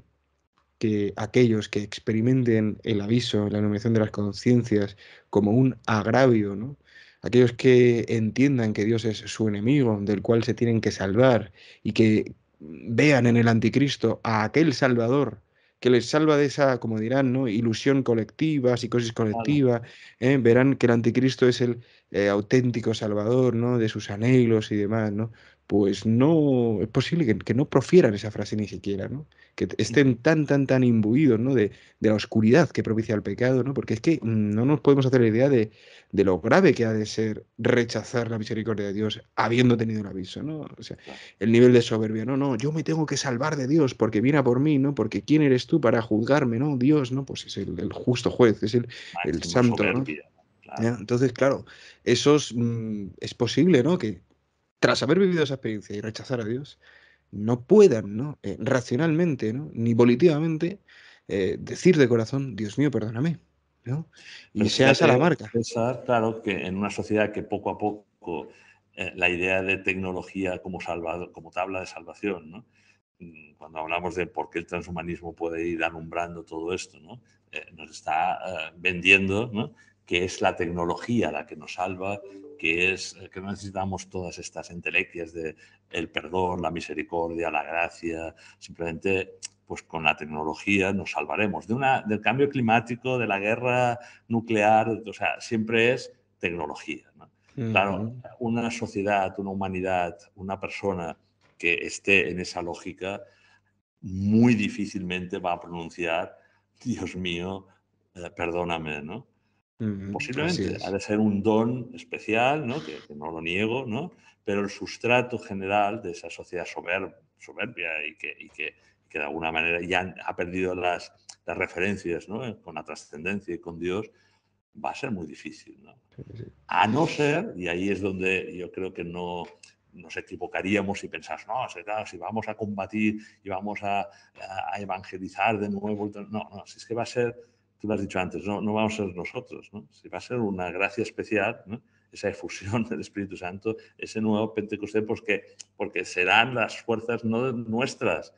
que aquellos que experimenten el aviso, la iluminación de las conciencias como un agravio, aquellos que entiendan que Dios es su enemigo, del cual se tienen que salvar y que vean en el anticristo a aquel Salvador que les salva de esa, como dirán, ¿no? ilusión colectiva, psicosis colectiva, ¿eh? verán que el anticristo es el eh, auténtico salvador ¿no? de sus anhelos y demás. ¿no? pues no es posible que, no profieran esa frase ni siquiera, ¿no? Que estén tan, tan, tan imbuidos, ¿no? De, la oscuridad que propicia el pecado, ¿no? Porque es que no nos podemos hacer la idea de, lo grave que ha de ser rechazar la misericordia de Dios habiendo tenido el aviso, ¿no? O sea, el nivel de soberbia, no, no, yo me tengo que salvar de Dios porque viene por mí, ¿no? Porque ¿quién eres tú para juzgarme, no? Dios, ¿no? Pues es el, justo juez, es el, santo, ¿no? Entonces, claro, esos mm, es posible, ¿no? Que, tras haber vivido esa experiencia y rechazar a Dios, no puedan, ¿no? Eh, racionalmente, ¿no? Ni volitivamente, eh, decir de corazón, Dios mío, perdóname, ¿no? Y sea esa la marca. Pensar, claro, que en una sociedad que poco a poco eh, la idea de tecnología como, salvador, como tabla de salvación, ¿no? Mm, cuando hablamos de por qué el transhumanismo puede ir alumbrando todo esto, ¿no? nos está vendiendo ¿no? que es la tecnología la que nos salva, que es eh, que necesitamos todas estas entelequias de el perdón, la misericordia, la gracia, simplemente pues con la tecnología nos salvaremos de una, del cambio climático, de la guerra nuclear, o sea, siempre es tecnología. Claro, una sociedad, una humanidad, una persona que esté en esa lógica muy difícilmente va a pronunciar, Dios mío, eh, perdóname, ¿no? posiblemente. Ha de ser un don especial, ¿no? Que, no lo niego, ¿no? pero el sustrato general de esa sociedad soberbia y que, y que, de alguna manera ya ha perdido las, las referencias ¿no? Eh, con la trascendencia y con Dios, va a ser muy difícil. ¿no? A no ser, y ahí es donde yo creo que no nos equivocaríamos si pensás, no, si vamos a combatir y vamos a, a evangelizar de nuevo, no, no, si es que va a ser tú lo has dicho antes, no, no vamos a ser nosotros, ¿no? Si va a ser una gracia especial, esa efusión del Espíritu Santo, ese nuevo Pentecostés, porque, porque serán las fuerzas no nuestras,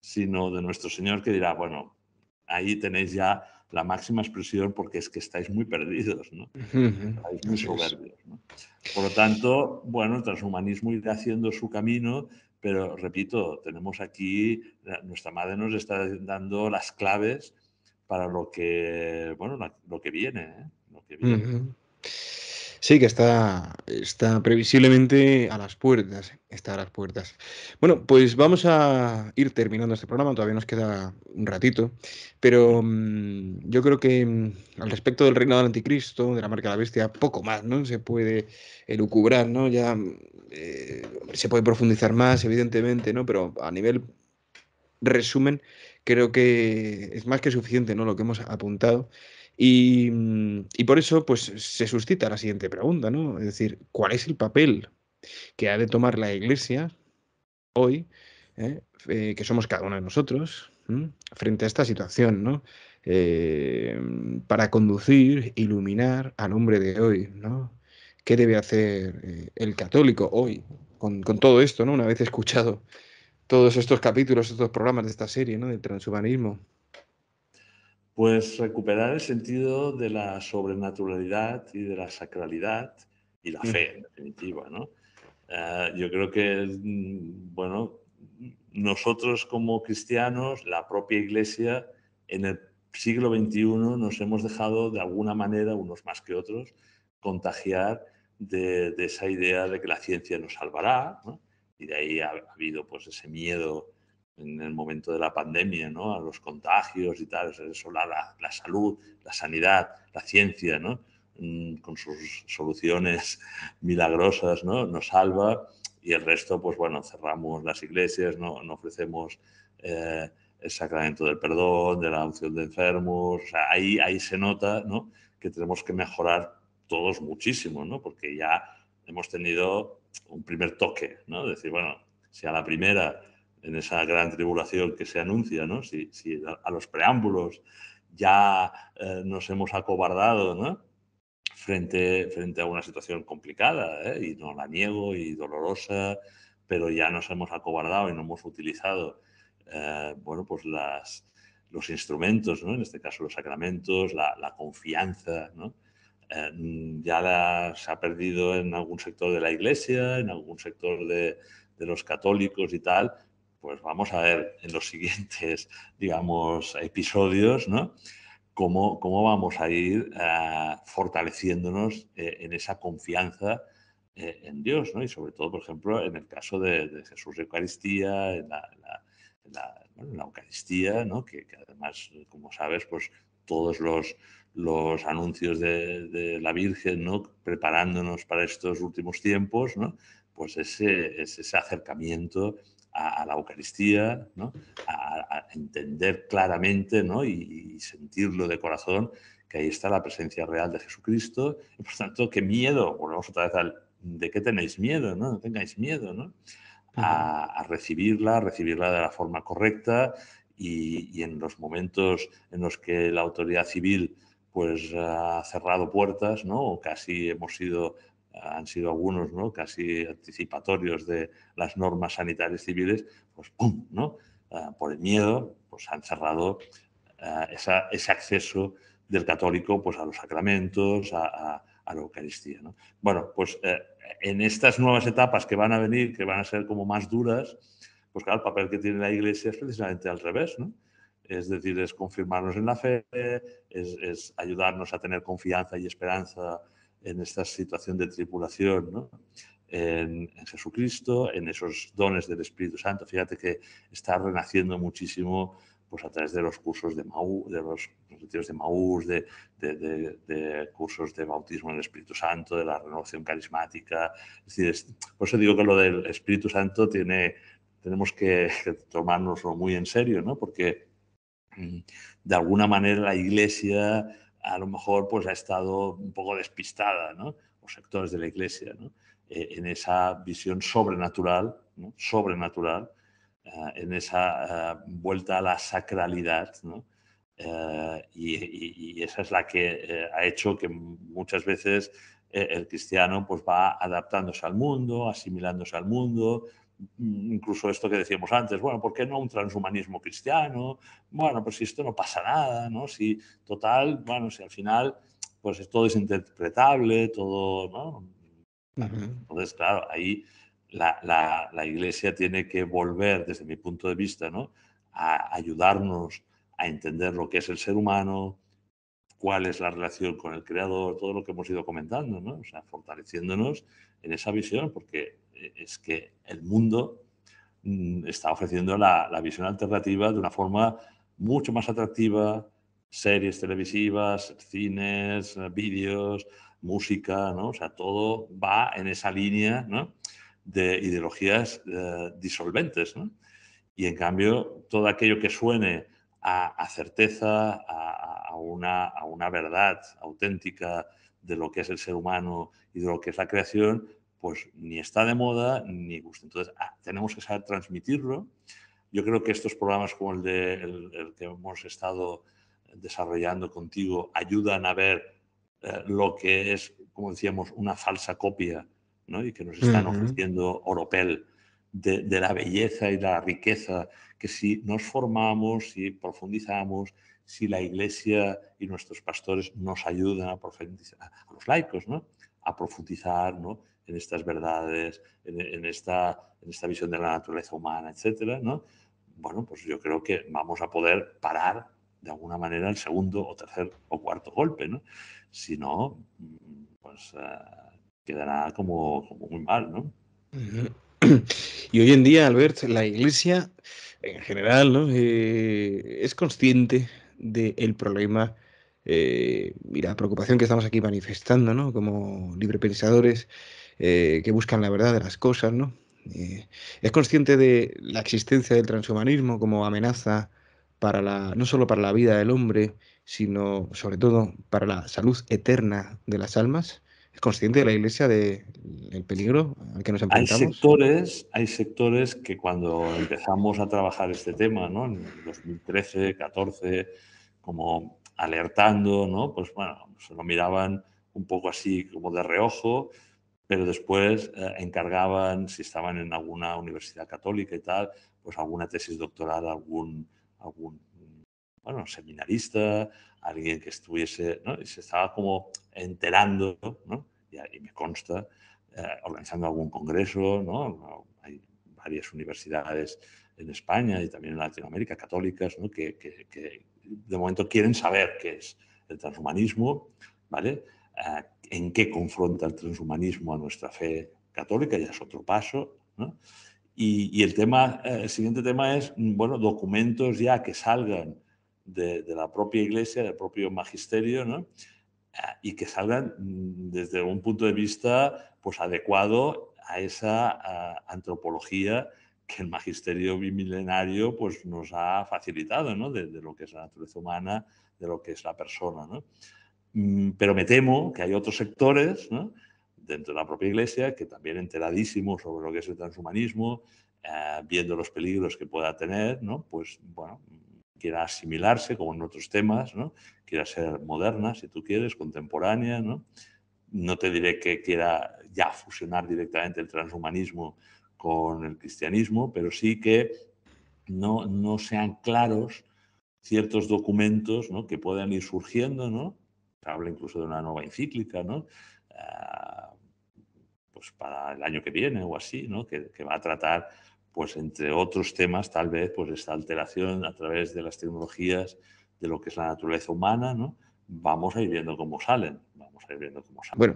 sino de nuestro Señor que dirá, bueno, ahí tenéis ya la máxima expresión porque es que estáis muy perdidos, ¿no? estáis muy soberbios. ¿no? Por lo tanto, bueno, el transhumanismo irá haciendo su camino, pero repito, tenemos aquí, nuestra madre nos está dando las claves para lo que, bueno, lo que viene. ¿eh? Sí, que está, está previsiblemente a las puertas. ¿eh? Está a las puertas. Bueno, pues vamos a ir terminando este programa. Todavía nos queda un ratito. Pero mm, yo creo que mm, al respecto del reino del anticristo, de la marca de la bestia, poco más, ¿no? Se puede elucubrar, ¿no? Ya mm, eh, se puede profundizar más, evidentemente, ¿no? Pero a nivel resumen, creo que es más que suficiente ¿no? lo que hemos apuntado. Mm, y, por eso pues, se suscita la siguiente pregunta, ¿no? Es decir, ¿cuál es el papel que ha de tomar la Iglesia hoy, eh, eh, que somos cada uno de nosotros, frente a esta situación, eh, para conducir, iluminar al hombre de hoy, ¿no? ¿Qué debe hacer el católico hoy con, todo esto, ¿no? Una vez escuchado todos estos capítulos, estos programas de esta serie, ¿no? Del transhumanismo. Pues recuperar el sentido de la sobrenaturalidad y de la sacralidad y la mm. fe, en definitiva, ¿no? Eh, yo creo que, mm, bueno, nosotros como cristianos, la propia Iglesia, en el siglo XXI nos hemos dejado de alguna manera, unos más que otros, contagiar de, de esa idea de que la ciencia nos salvará, ¿no? y de ahí ha, habido pues ese miedo en el momento de la pandemia, ¿no? A los contagios y tal, eso, la, la, salud, la sanidad, la ciencia, ¿no? Mm, con sus soluciones milagrosas, ¿no? Nos salva y el resto, pues bueno, cerramos las iglesias, no, no ofrecemos eh, el sacramento del perdón, de la unción de enfermos, ahí, ahí se nota, ¿no? Que tenemos que mejorar todos muchísimo, ¿no? Porque ya hemos tenido un primer toque, ¿no? Decir, bueno, si a la primera, en esa gran tribulación que se anuncia, ¿no? Si, si a los preámbulos ya eh, nos hemos acobardado, ¿no? Frente, frente a una situación complicada, ¿eh? y no la niego, y dolorosa, pero ya nos hemos acobardado y no hemos utilizado, eh, bueno, pues las, los instrumentos, ¿no? en este caso los sacramentos, la confianza, ¿no? ya se ha perdido en algún sector de la iglesia, en algún sector de, los católicos y tal, pues vamos a ver en los siguientes, digamos, episodios, ¿no? Cómo, cómo vamos a ir eh, fortaleciéndonos eh, en esa confianza eh, en Dios, ¿no? Y sobre todo, por ejemplo, en el caso de, Jesús de Eucaristía, en la, Eucaristía, ¿no? Que, que, además, como sabes, pues todos los, los anuncios de, la Virgen, preparándonos para estos últimos tiempos, pues ese, ese acercamiento a, la Eucaristía, a, entender claramente y, sentirlo de corazón, que ahí está la presencia real de Jesucristo. por tanto, qué miedo, volvemos otra vez al de qué tenéis miedo, no, tengáis miedo, A, recibirla, a recibirla de la forma correcta y en los momentos en los que la autoridad civil pues ha cerrado puertas, ¿no? O casi hemos sido, han sido algunos, ¿no? Casi anticipatorios de las normas sanitarias civiles, pues ¡pum! ¿no? Ah, por el miedo, pues han cerrado ah, ese acceso del católico pues, a los sacramentos, a, la Eucaristía. ¿no? Bueno, pues eh, en estas nuevas etapas que van a venir, que van a ser como más duras, pues claro, el papel que tiene la Iglesia es precisamente al revés, ¿no? es decir, es confirmarnos en la fe, es, ayudarnos a tener confianza y esperanza en esta situación de tripulación, en, Jesucristo, en esos dones del Espíritu Santo. Fíjate que está renaciendo muchísimo pues, a través de los cursos de Maú, de los retiros de Maús, de, de, cursos de bautismo en el Espíritu Santo, de la renovación carismática. Es decir, por eso digo que lo del Espíritu Santo tiene, tenemos que, tomarnoslo muy en serio, ¿no? porque Mm, de alguna manera la iglesia a lo mejor pues ha estado un poco despistada, los sectores de la iglesia, e, en esa visión sobrenatural, Sobrenatural, eh, en esa eh, vuelta a la sacralidad, eh, Y, y, esa es la que ha hecho que muchas veces el cristiano pues va adaptándose al mundo, asimilándose al mundo, Mm, incluso esto que decíamos antes, bueno, ¿por qué no un transhumanismo cristiano? Bueno, pues si esto no pasa nada, ¿no? Si total, bueno, si al final, pues todo es interpretable, todo, ¿no? Entonces, claro, ahí la, la iglesia tiene que volver, desde mi punto de vista, ¿no? A ayudarnos a entender lo que es el ser humano, cuál es la relación con el creador, todo lo que hemos ido comentando, ¿no? O sea, fortaleciéndonos en esa visión, porque eh, es que el mundo mm, está ofreciendo la, visión alternativa de una forma mucho más atractiva, series televisivas, cines, eh, vídeos, música, ¿no? O sea, todo va en esa línea, De ideologías eh, disolventes, Y en cambio, todo aquello que suene a, certeza, a, una, verdad auténtica, de lo que es el ser humano y de lo que es la creación, pues ni está de moda ni gusta. Entonces, ah, tenemos que saber transmitirlo. Yo creo que estos programas como el, de, que hemos estado desarrollando contigo ayudan a ver eh, lo que es, como decíamos, una falsa copia ¿no? y que nos están ofreciendo Oropel de, de, la belleza y la riqueza que si nos formamos, y profundizamos, si la Iglesia y nuestros pastores nos ayudan a, profundizar, a los laicos, a profundizar en estas verdades, en, esta, en esta visión de la naturaleza humana, etc., Bueno, pues yo creo que vamos a poder parar de alguna manera el segundo o tercer o cuarto golpe, ¿no? Si no, pues eh, quedará como, muy mal, ¿no? Y hoy en día, Albert, la Iglesia en general ¿no? Eh, es consciente del problema eh, y la preocupación que estamos aquí manifestando, Como librepensadores eh, que buscan la verdad de las cosas, ¿no? Eh, es consciente de la existencia del transhumanismo como amenaza para la, no solo para la vida del hombre, sino sobre todo para la salud eterna de las almas. ¿Es consciente de la Iglesia del peligro al que nos enfrentamos? Hay sectores, hay sectores que cuando empezamos a trabajar este tema, ¿no? en 2013, 2014 como alertando, ¿no? pues bueno, se lo miraban un poco así como de reojo, pero después eh, encargaban, si estaban en alguna universidad católica y tal, pues alguna tesis doctoral, algún, algún bueno, seminarista, alguien que estuviese, se estaba como enterando, y, y, me consta, eh, organizando algún congreso, ¿no? hay varias universidades en España y también en Latinoamérica, católicas, ¿no? que, que, de momento quieren saber qué es el transhumanismo, ¿vale? Eh, en qué confronta el transhumanismo a nuestra fe católica, ya es otro paso, Y, el tema, eh, el siguiente tema es, bueno, documentos ya que salgan de, la propia iglesia, del propio magisterio, ah, y que salgan mm, desde un punto de vista pues, adecuado a esa antropología que el magisterio bimilenario pues, nos ha facilitado, ¿no? de, lo que es la naturaleza humana, de lo que es la persona. Mm, pero me temo que hay otros sectores dentro de la propia Iglesia que también enteradísimos sobre lo que es el transhumanismo, ah, viendo los peligros que pueda tener, ¿no? pues bueno, quiera asimilarse como en otros temas, ¿no? quiera ser moderna, si tú quieres, contemporánea. ¿no? no te diré que quiera ya fusionar directamente el transhumanismo con el cristianismo, pero sí que no, no sean claros ciertos documentos que puedan ir surgiendo. ¿no? Se habla incluso de una nueva encíclica, ah, pues para el año que viene o así, ¿no? que va a tratar pues entre otros temas, tal vez, pues esta alteración a través de las tecnologías de lo que es la naturaleza humana, ¿no? Vamos a ir viendo cómo salen, vamos a ir viendo cómo salen. Bueno,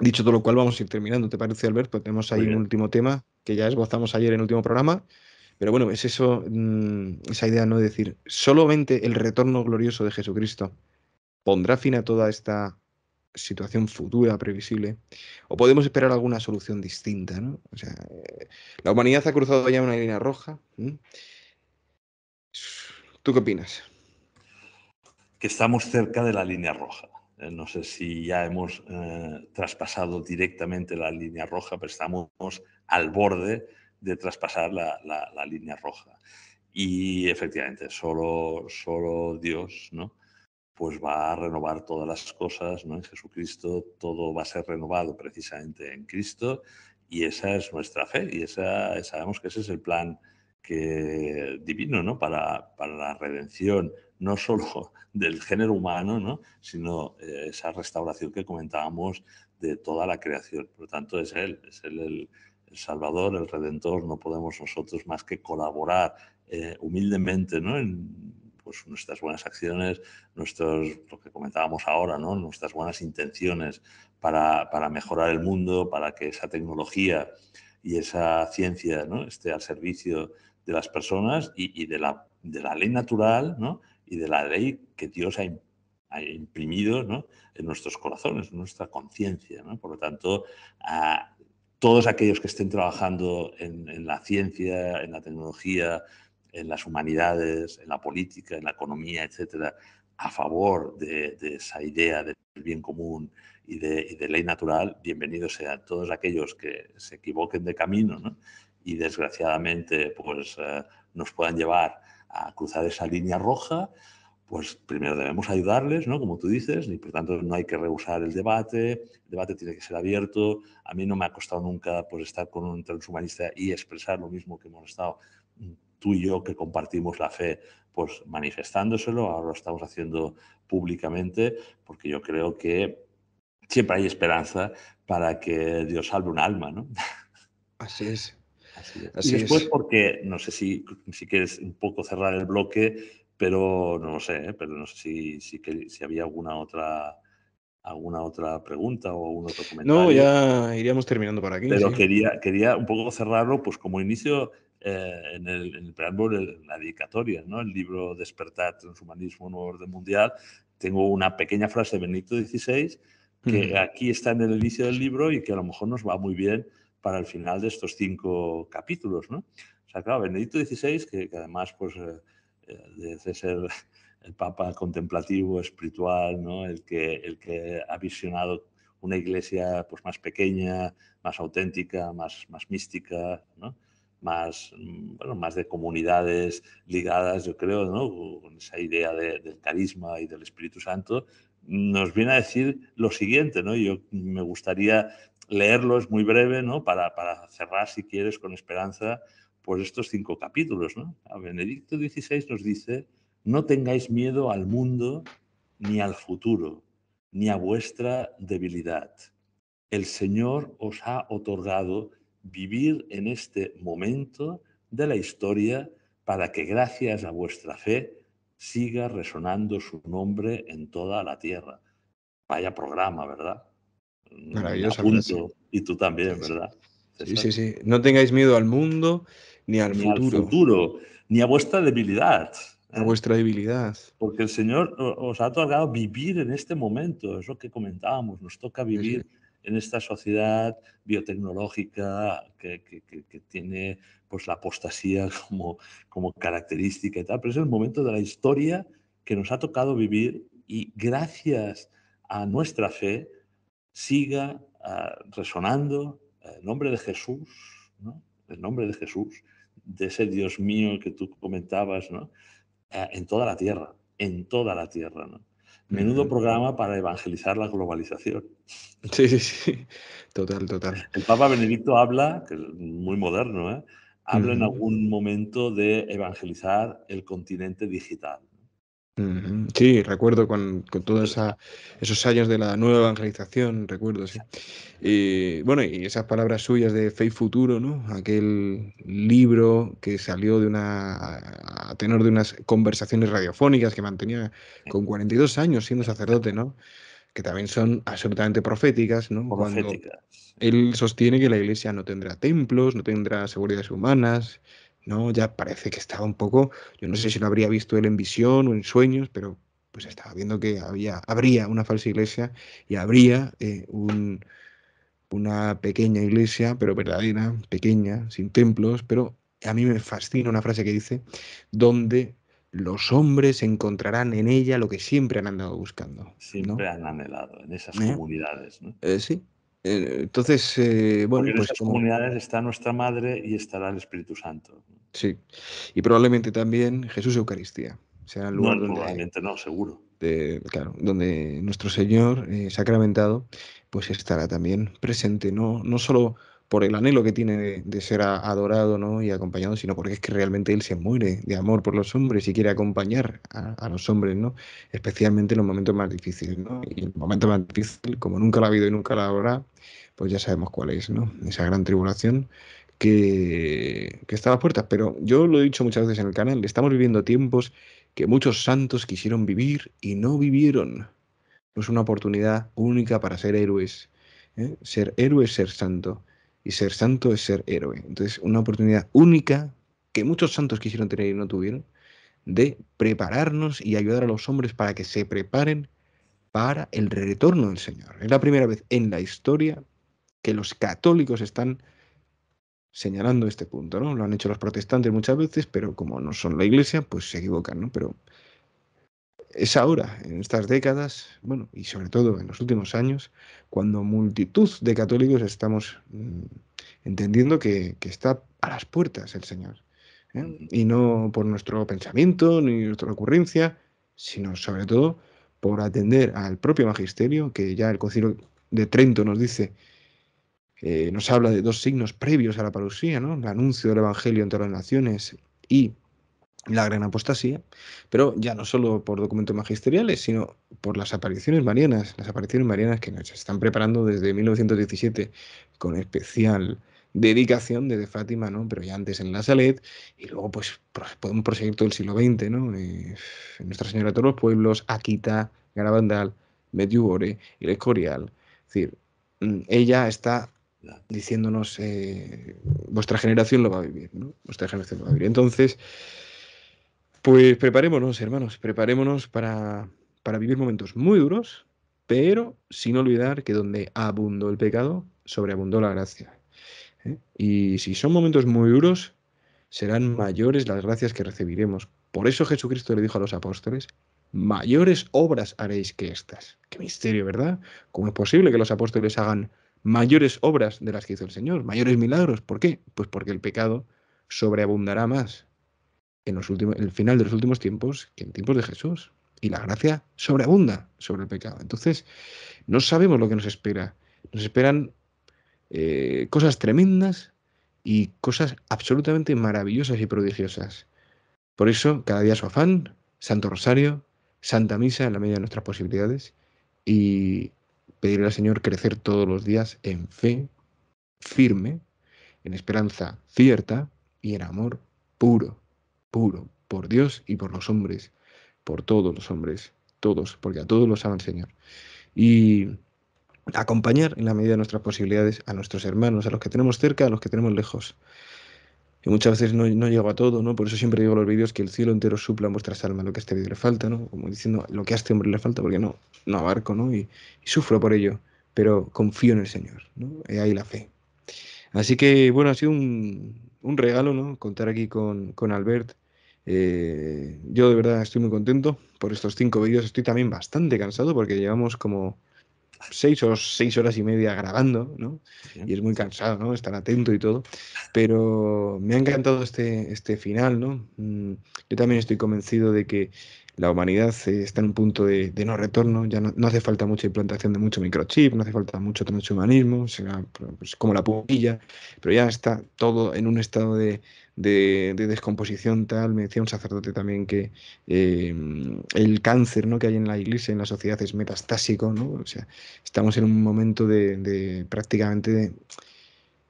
dicho todo lo cual, vamos a ir terminando, ¿te parece, Alberto? tenemos ahí un último tema que ya esbozamos ayer en el último programa, pero bueno, es eso, mm, esa idea, ¿no? decir, solamente el retorno glorioso de Jesucristo pondrá fin a toda esta situación futura previsible, o podemos esperar alguna solución distinta. ¿no? O sea, la humanidad ha cruzado ya una línea roja. ¿Tú qué opinas? Que estamos cerca de la línea roja. Eh, no sé si ya hemos eh, traspasado directamente la línea roja, pero estamos al borde de traspasar la, la línea roja. Y efectivamente, solo, solo Dios, ¿no? pues va a renovar todas las cosas, ¿no? En Jesucristo todo va a ser renovado precisamente en Cristo y esa es nuestra fe y esa, sabemos que ese es el plan que, divino, ¿no? Para, para la redención no solo del género humano, ¿no? Sino eh, esa restauración que comentábamos de toda la creación. Por lo tanto, es Él, es Él el, Salvador, el Redentor, no podemos nosotros más que colaborar eh, humildemente, ¿no? En, pues nuestras buenas acciones, nuestros, lo que comentábamos ahora, ¿no? nuestras buenas intenciones para, mejorar el mundo, para que esa tecnología y esa ciencia ¿no? esté al servicio de las personas y, de, la, ley natural y de la ley que Dios ha, imprimido en nuestros corazones, en nuestra conciencia. Por lo tanto, a todos aquellos que estén trabajando en la ciencia, en la tecnología, en las humanidades, en la política, en la economía, etcétera, a favor de, esa idea del bien común y de, ley natural, bienvenidos sean todos aquellos que se equivoquen de camino ¿no? y desgraciadamente pues, eh, nos puedan llevar a cruzar esa línea roja, pues primero debemos ayudarles, ¿no? Como tú dices, y por tanto no hay que rehusar el debate, el debate tiene que ser abierto. A mí no me ha costado nunca pues, estar con un transhumanista y expresar lo mismo que hemos estado tú y yo que compartimos la fe, pues manifestándoselo, ahora lo estamos haciendo públicamente, porque yo creo que siempre hay esperanza para que Dios salve un alma, ¿no? Así es. y después, porque no sé si, si quieres un poco cerrar el bloque, pero no lo sé, ¿eh? pero no sé si, si, si había alguna otra alguna otra pregunta o algún otro comentario. No, ya iríamos terminando por aquí. Pero quería, quería un poco cerrarlo, pues como inicio eh, en, el, en el preámbulo, en la dedicatoria, ¿no? el libro Despertar, Transhumanismo, Nuevo Orden Mundial, tengo una pequeña frase de Benedicto XVI que aquí está en el inicio del libro y que a lo mejor nos va muy bien para el final de estos cinco capítulos. ¿no? O sea, claro, Benedicto XVI, que, además pues, eh, eh, de ser el Papa contemplativo, espiritual, ¿no? el, que, el que ha visionado una iglesia pues, más pequeña, más auténtica, más, más mística, ¿no? más, mm, más de comunidades ligadas, yo creo, con esa idea del carisma y del Espíritu Santo, nos viene a decir lo siguiente, ¿no? Yo me gustaría leerlo, es muy breve, ¿no? Para, para cerrar, si quieres, con esperanza, pues estos cinco capítulos, A Benedicto XVI nos dice, no tengáis miedo al mundo, ni al futuro, ni a vuestra debilidad. El Señor os ha otorgado vivir en este momento de la historia para que gracias a vuestra fe siga resonando su nombre en toda la tierra. Vaya programa, ¿verdad? Mm, Maravilloso. Y tú también, ¿verdad? Sí, sí, sí. No tengáis miedo al mundo ni al futuro. ni a vuestra debilidad. A ¿eh? vuestra debilidad. Porque el Señor os ha otorgado vivir en este momento, es lo que comentábamos, nos toca vivir en esta sociedad biotecnológica que, que, tiene pues, la apostasía como, como característica y tal, pero es el momento de la historia que nos ha tocado vivir y gracias a nuestra fe siga ah, resonando eh, el nombre de Jesús, ¿no? el nombre de Jesús, de ese Dios mío que tú comentabas, ¿no? Eh, en toda la tierra, en toda la tierra. ¿no? Menudo programa para evangelizar la globalización. Sí, sí, sí. Total, total. El Papa Benedicto habla, que es muy moderno, ¿eh? habla en algún momento de evangelizar el continente digital. Sí, recuerdo con, todos esos años de la nueva evangelización, recuerdo, sí. Y bueno, y esas palabras suyas de Fe y Futuro, ¿no? Aquel libro que salió de una, a tenor de unas conversaciones radiofónicas que mantenía con 42 años siendo sacerdote, ¿no? Que también son absolutamente proféticas, ¿no? Proféticas. él sostiene que la iglesia no tendrá templos, no tendrá seguridades humanas, ¿no? Ya parece que estaba un poco, yo no sé si lo habría visto él en visión o en sueños, pero pues estaba viendo que había, habría una falsa iglesia y habría eh, un, una pequeña iglesia, pero verdadera, pequeña, sin templos, pero a mí me fascina una frase que dice, donde los hombres encontrarán en ella lo que siempre han andado buscando. Siempre han anhelado, en esas ¿Eh? comunidades. Eh, sí. entonces, bueno. en pues esas comunidades está nuestra madre y estará el Espíritu Santo. Sí, y probablemente también Jesús Eucaristía. Será el lugar donde, no, seguro. De, claro, donde nuestro Señor eh, sacramentado, pues estará también presente, no, no solo por el anhelo que tiene de, ser adorado ¿no? y acompañado, sino porque es que realmente él se muere de amor por los hombres y quiere acompañar a, los hombres, ¿no? especialmente en los momentos más difíciles. ¿no? Y el momento más difícil, como nunca lo ha habido y nunca lo habrá, pues ya sabemos cuál es, ¿no? esa gran tribulación que, está a la puerta. Pero yo lo he dicho muchas veces en el canal, estamos viviendo tiempos que muchos santos quisieron vivir y no vivieron. es una oportunidad única para ser héroes. ¿eh? Ser héroe es ser santo y ser santo es ser héroe. Entonces, una oportunidad única que muchos santos quisieron tener y no tuvieron de prepararnos y ayudar a los hombres para que se preparen para el retorno del Señor. Es la primera vez en la historia que los católicos están señalando este punto, ¿no? Lo han hecho los protestantes muchas veces, pero como no son la iglesia, pues se equivocan, ¿no? Pero es ahora, en estas décadas, bueno, y sobre todo en los últimos años, cuando multitud de católicos estamos mm, entendiendo que, está a las puertas el Señor. ¿eh? Mm. Y no por nuestro pensamiento ni nuestra ocurrencia, sino sobre todo por atender al propio magisterio, que ya el Concilio de Trento nos dice eh, nos habla de dos signos previos a la parusía, ¿no? el anuncio del Evangelio entre las naciones y la gran apostasía, pero ya no solo por documentos magisteriales, sino por las apariciones marianas, las apariciones marianas que se están preparando desde 1917 con especial dedicación desde Fátima, ¿no? Pero ya antes en la Salet, y luego pues podemos proseguir todo el siglo XX, ¿no? Eh, Nuestra Señora de todos los pueblos, Aquita, Garabandal, Medjugorje, El Escorial. Es decir, mm, ella está diciéndonos eh, vuestra generación lo va a vivir, Vuestra generación lo va a vivir. Entonces, pues preparémonos, hermanos, preparémonos para, vivir momentos muy duros, pero sin olvidar que donde abundó el pecado, sobreabundó la gracia. ¿eh? Y si son momentos muy duros, serán mayores las gracias que recibiremos. Por eso Jesucristo le dijo a los apóstoles, mayores obras haréis que estas. Qué misterio, ¿verdad? ¿Cómo es posible que los apóstoles hagan mayores obras de las que hizo el Señor, mayores milagros. ¿Por qué? Pues porque el pecado sobreabundará más en, los últimos, el final de los últimos tiempos que en tiempos de Jesús. Y la gracia sobreabunda sobre el pecado. Entonces, no sabemos lo que nos espera. Nos esperan eh, cosas tremendas y cosas absolutamente maravillosas y prodigiosas. Por eso, cada día su afán, Santo Rosario, Santa Misa en la medida de nuestras posibilidades y Pedirle al Señor crecer todos los días en fe firme, en esperanza cierta y en amor puro, puro, por Dios y por los hombres, por todos los hombres, todos, porque a todos los ama el Señor. Y acompañar en la medida de nuestras posibilidades a nuestros hermanos, a los que tenemos cerca, a los que tenemos lejos. Y muchas veces no, no, llego a todo, ¿no? Por eso siempre digo en los vídeos que el cielo entero supla en vuestras almas lo que a este vídeo le falta, ¿no? Como diciendo lo que a este hombre le falta, porque no, no abarco, ¿no? Y, sufro por ello, pero confío en el Señor, ¿no? ahí la fe. Así que, bueno, ha sido un, regalo, ¿no? Contar aquí con, Albert. Eh, yo de verdad estoy muy contento por estos cinco vídeos. Estoy también bastante cansado porque llevamos como seis o seis horas y media grabando, ¿no? Y es muy cansado, ¿no? Estar atento y todo. Pero me ha encantado este, este final, ¿no? Mm, yo también estoy convencido de que la humanidad eh, está en un punto de, no retorno, ya no, hace falta mucha implantación de mucho microchip, no hace falta mucho transhumanismo, será pues, como la pupilla, pero ya está todo en un estado de, de, descomposición tal. Me decía un sacerdote también que em, el cáncer ¿no? que hay en la iglesia, en la sociedad, es metastásico. ¿no? O sea, estamos en un momento de, prácticamente...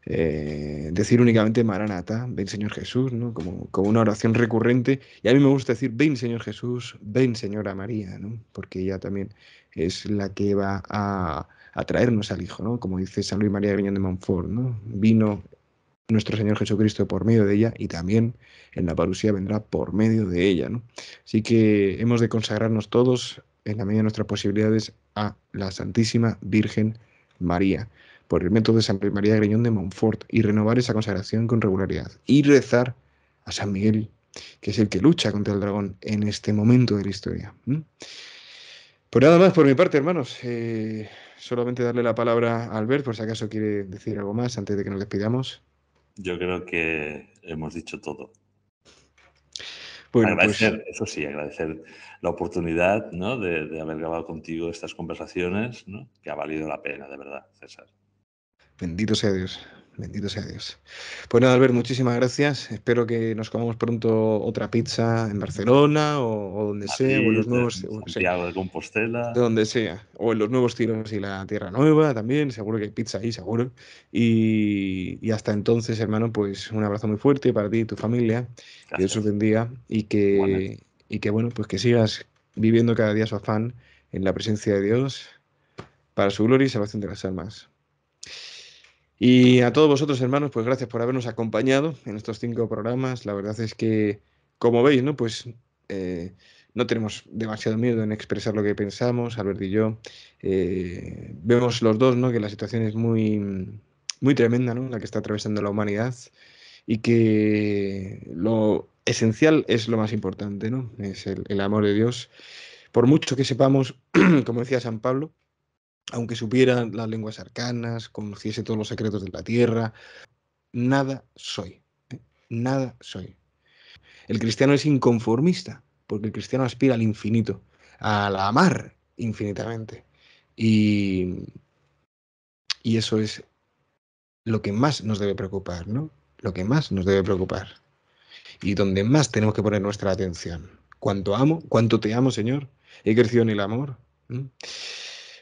Eh, decir únicamente Maranata, ven Señor Jesús, ¿no? como, una oración recurrente. Y a mí me gusta decir, ven Señor Jesús, ven Señora María, porque ella también es la que va a, atraernos traernos al Hijo, ¿no? como dice San Luis María Viñón de Montfort, ¿no? vino nuestro Señor Jesucristo por medio de ella y también en la parusía vendrá por medio de ella. Así que hemos de consagrarnos todos en la medida de nuestras posibilidades a la Santísima Virgen María por el método de San María Greñón de Montfort y renovar esa consagración con regularidad y rezar a San Miguel, que es el que lucha contra el dragón en este momento de la historia. Pues nada más por mi parte, hermanos. Eh, solamente darle la palabra a Albert por si acaso quiere decir algo más antes de que nos despidamos. Yo creo que hemos dicho todo. Bueno, pues eso sí, agradecer la oportunidad de, haber grabado contigo estas conversaciones, ¿no? que ha valido la pena, de verdad, César. Bendito sea Dios. Bendito sea Dios. Pues nada, Albert, muchísimas gracias. Espero que nos comamos pronto otra pizza en Barcelona o, donde sea, o en los nuevos. En de Donde sea. O en los nuevos tiros y la Tierra Nueva también. Seguro que hay pizza ahí, seguro. Y, hasta entonces, hermano, pues un abrazo muy fuerte para ti y tu familia. Dios os bendiga y que, y que, bueno, pues que sigas viviendo cada día su afán en la presencia de Dios para su gloria y salvación de las almas. Y a todos vosotros, hermanos, pues gracias por habernos acompañado en estos cinco programas. La verdad es que, como veis, ¿no? Pues eh, no tenemos demasiado miedo en expresar lo que pensamos, Albert y yo. Eh, vemos los dos, ¿no? Que la situación es muy, muy tremenda, ¿no? La que está atravesando la humanidad y que lo esencial es lo más importante, ¿no? Es el amor de Dios. Por mucho que sepamos, como decía San Pablo, aunque supiera las lenguas arcanas, conociese todos los secretos de la tierra, nada soy. ¿eh? Nada soy. El cristiano es inconformista, porque el cristiano aspira al infinito, Al amar infinitamente. Y, y eso es lo que más nos debe preocupar, ¿no? Lo que más nos debe preocupar. Y donde más tenemos que poner nuestra atención. Cuánto amo, cuánto te amo, Señor. He crecido en el amor.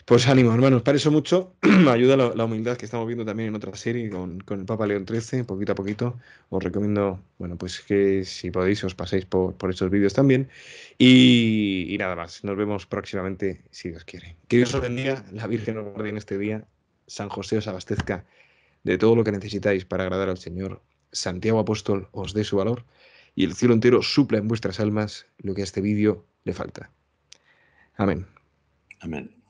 Pues ánimo, hermanos, para eso mucho. Ayuda la, humildad que estamos viendo también en otra serie con, el Papa León XIII, poquito a poquito. Os recomiendo, bueno, pues que si podéis os paséis por, por estos vídeos también. Y, nada más, nos vemos próximamente, si Dios quiere. Que Dios os bendiga, la Virgen os guarde en este día, San José os abastezca de todo lo que necesitáis para agradar al Señor, Santiago Apóstol os dé su valor y el cielo entero supla en vuestras almas lo que a este vídeo le falta. Amén. Amén.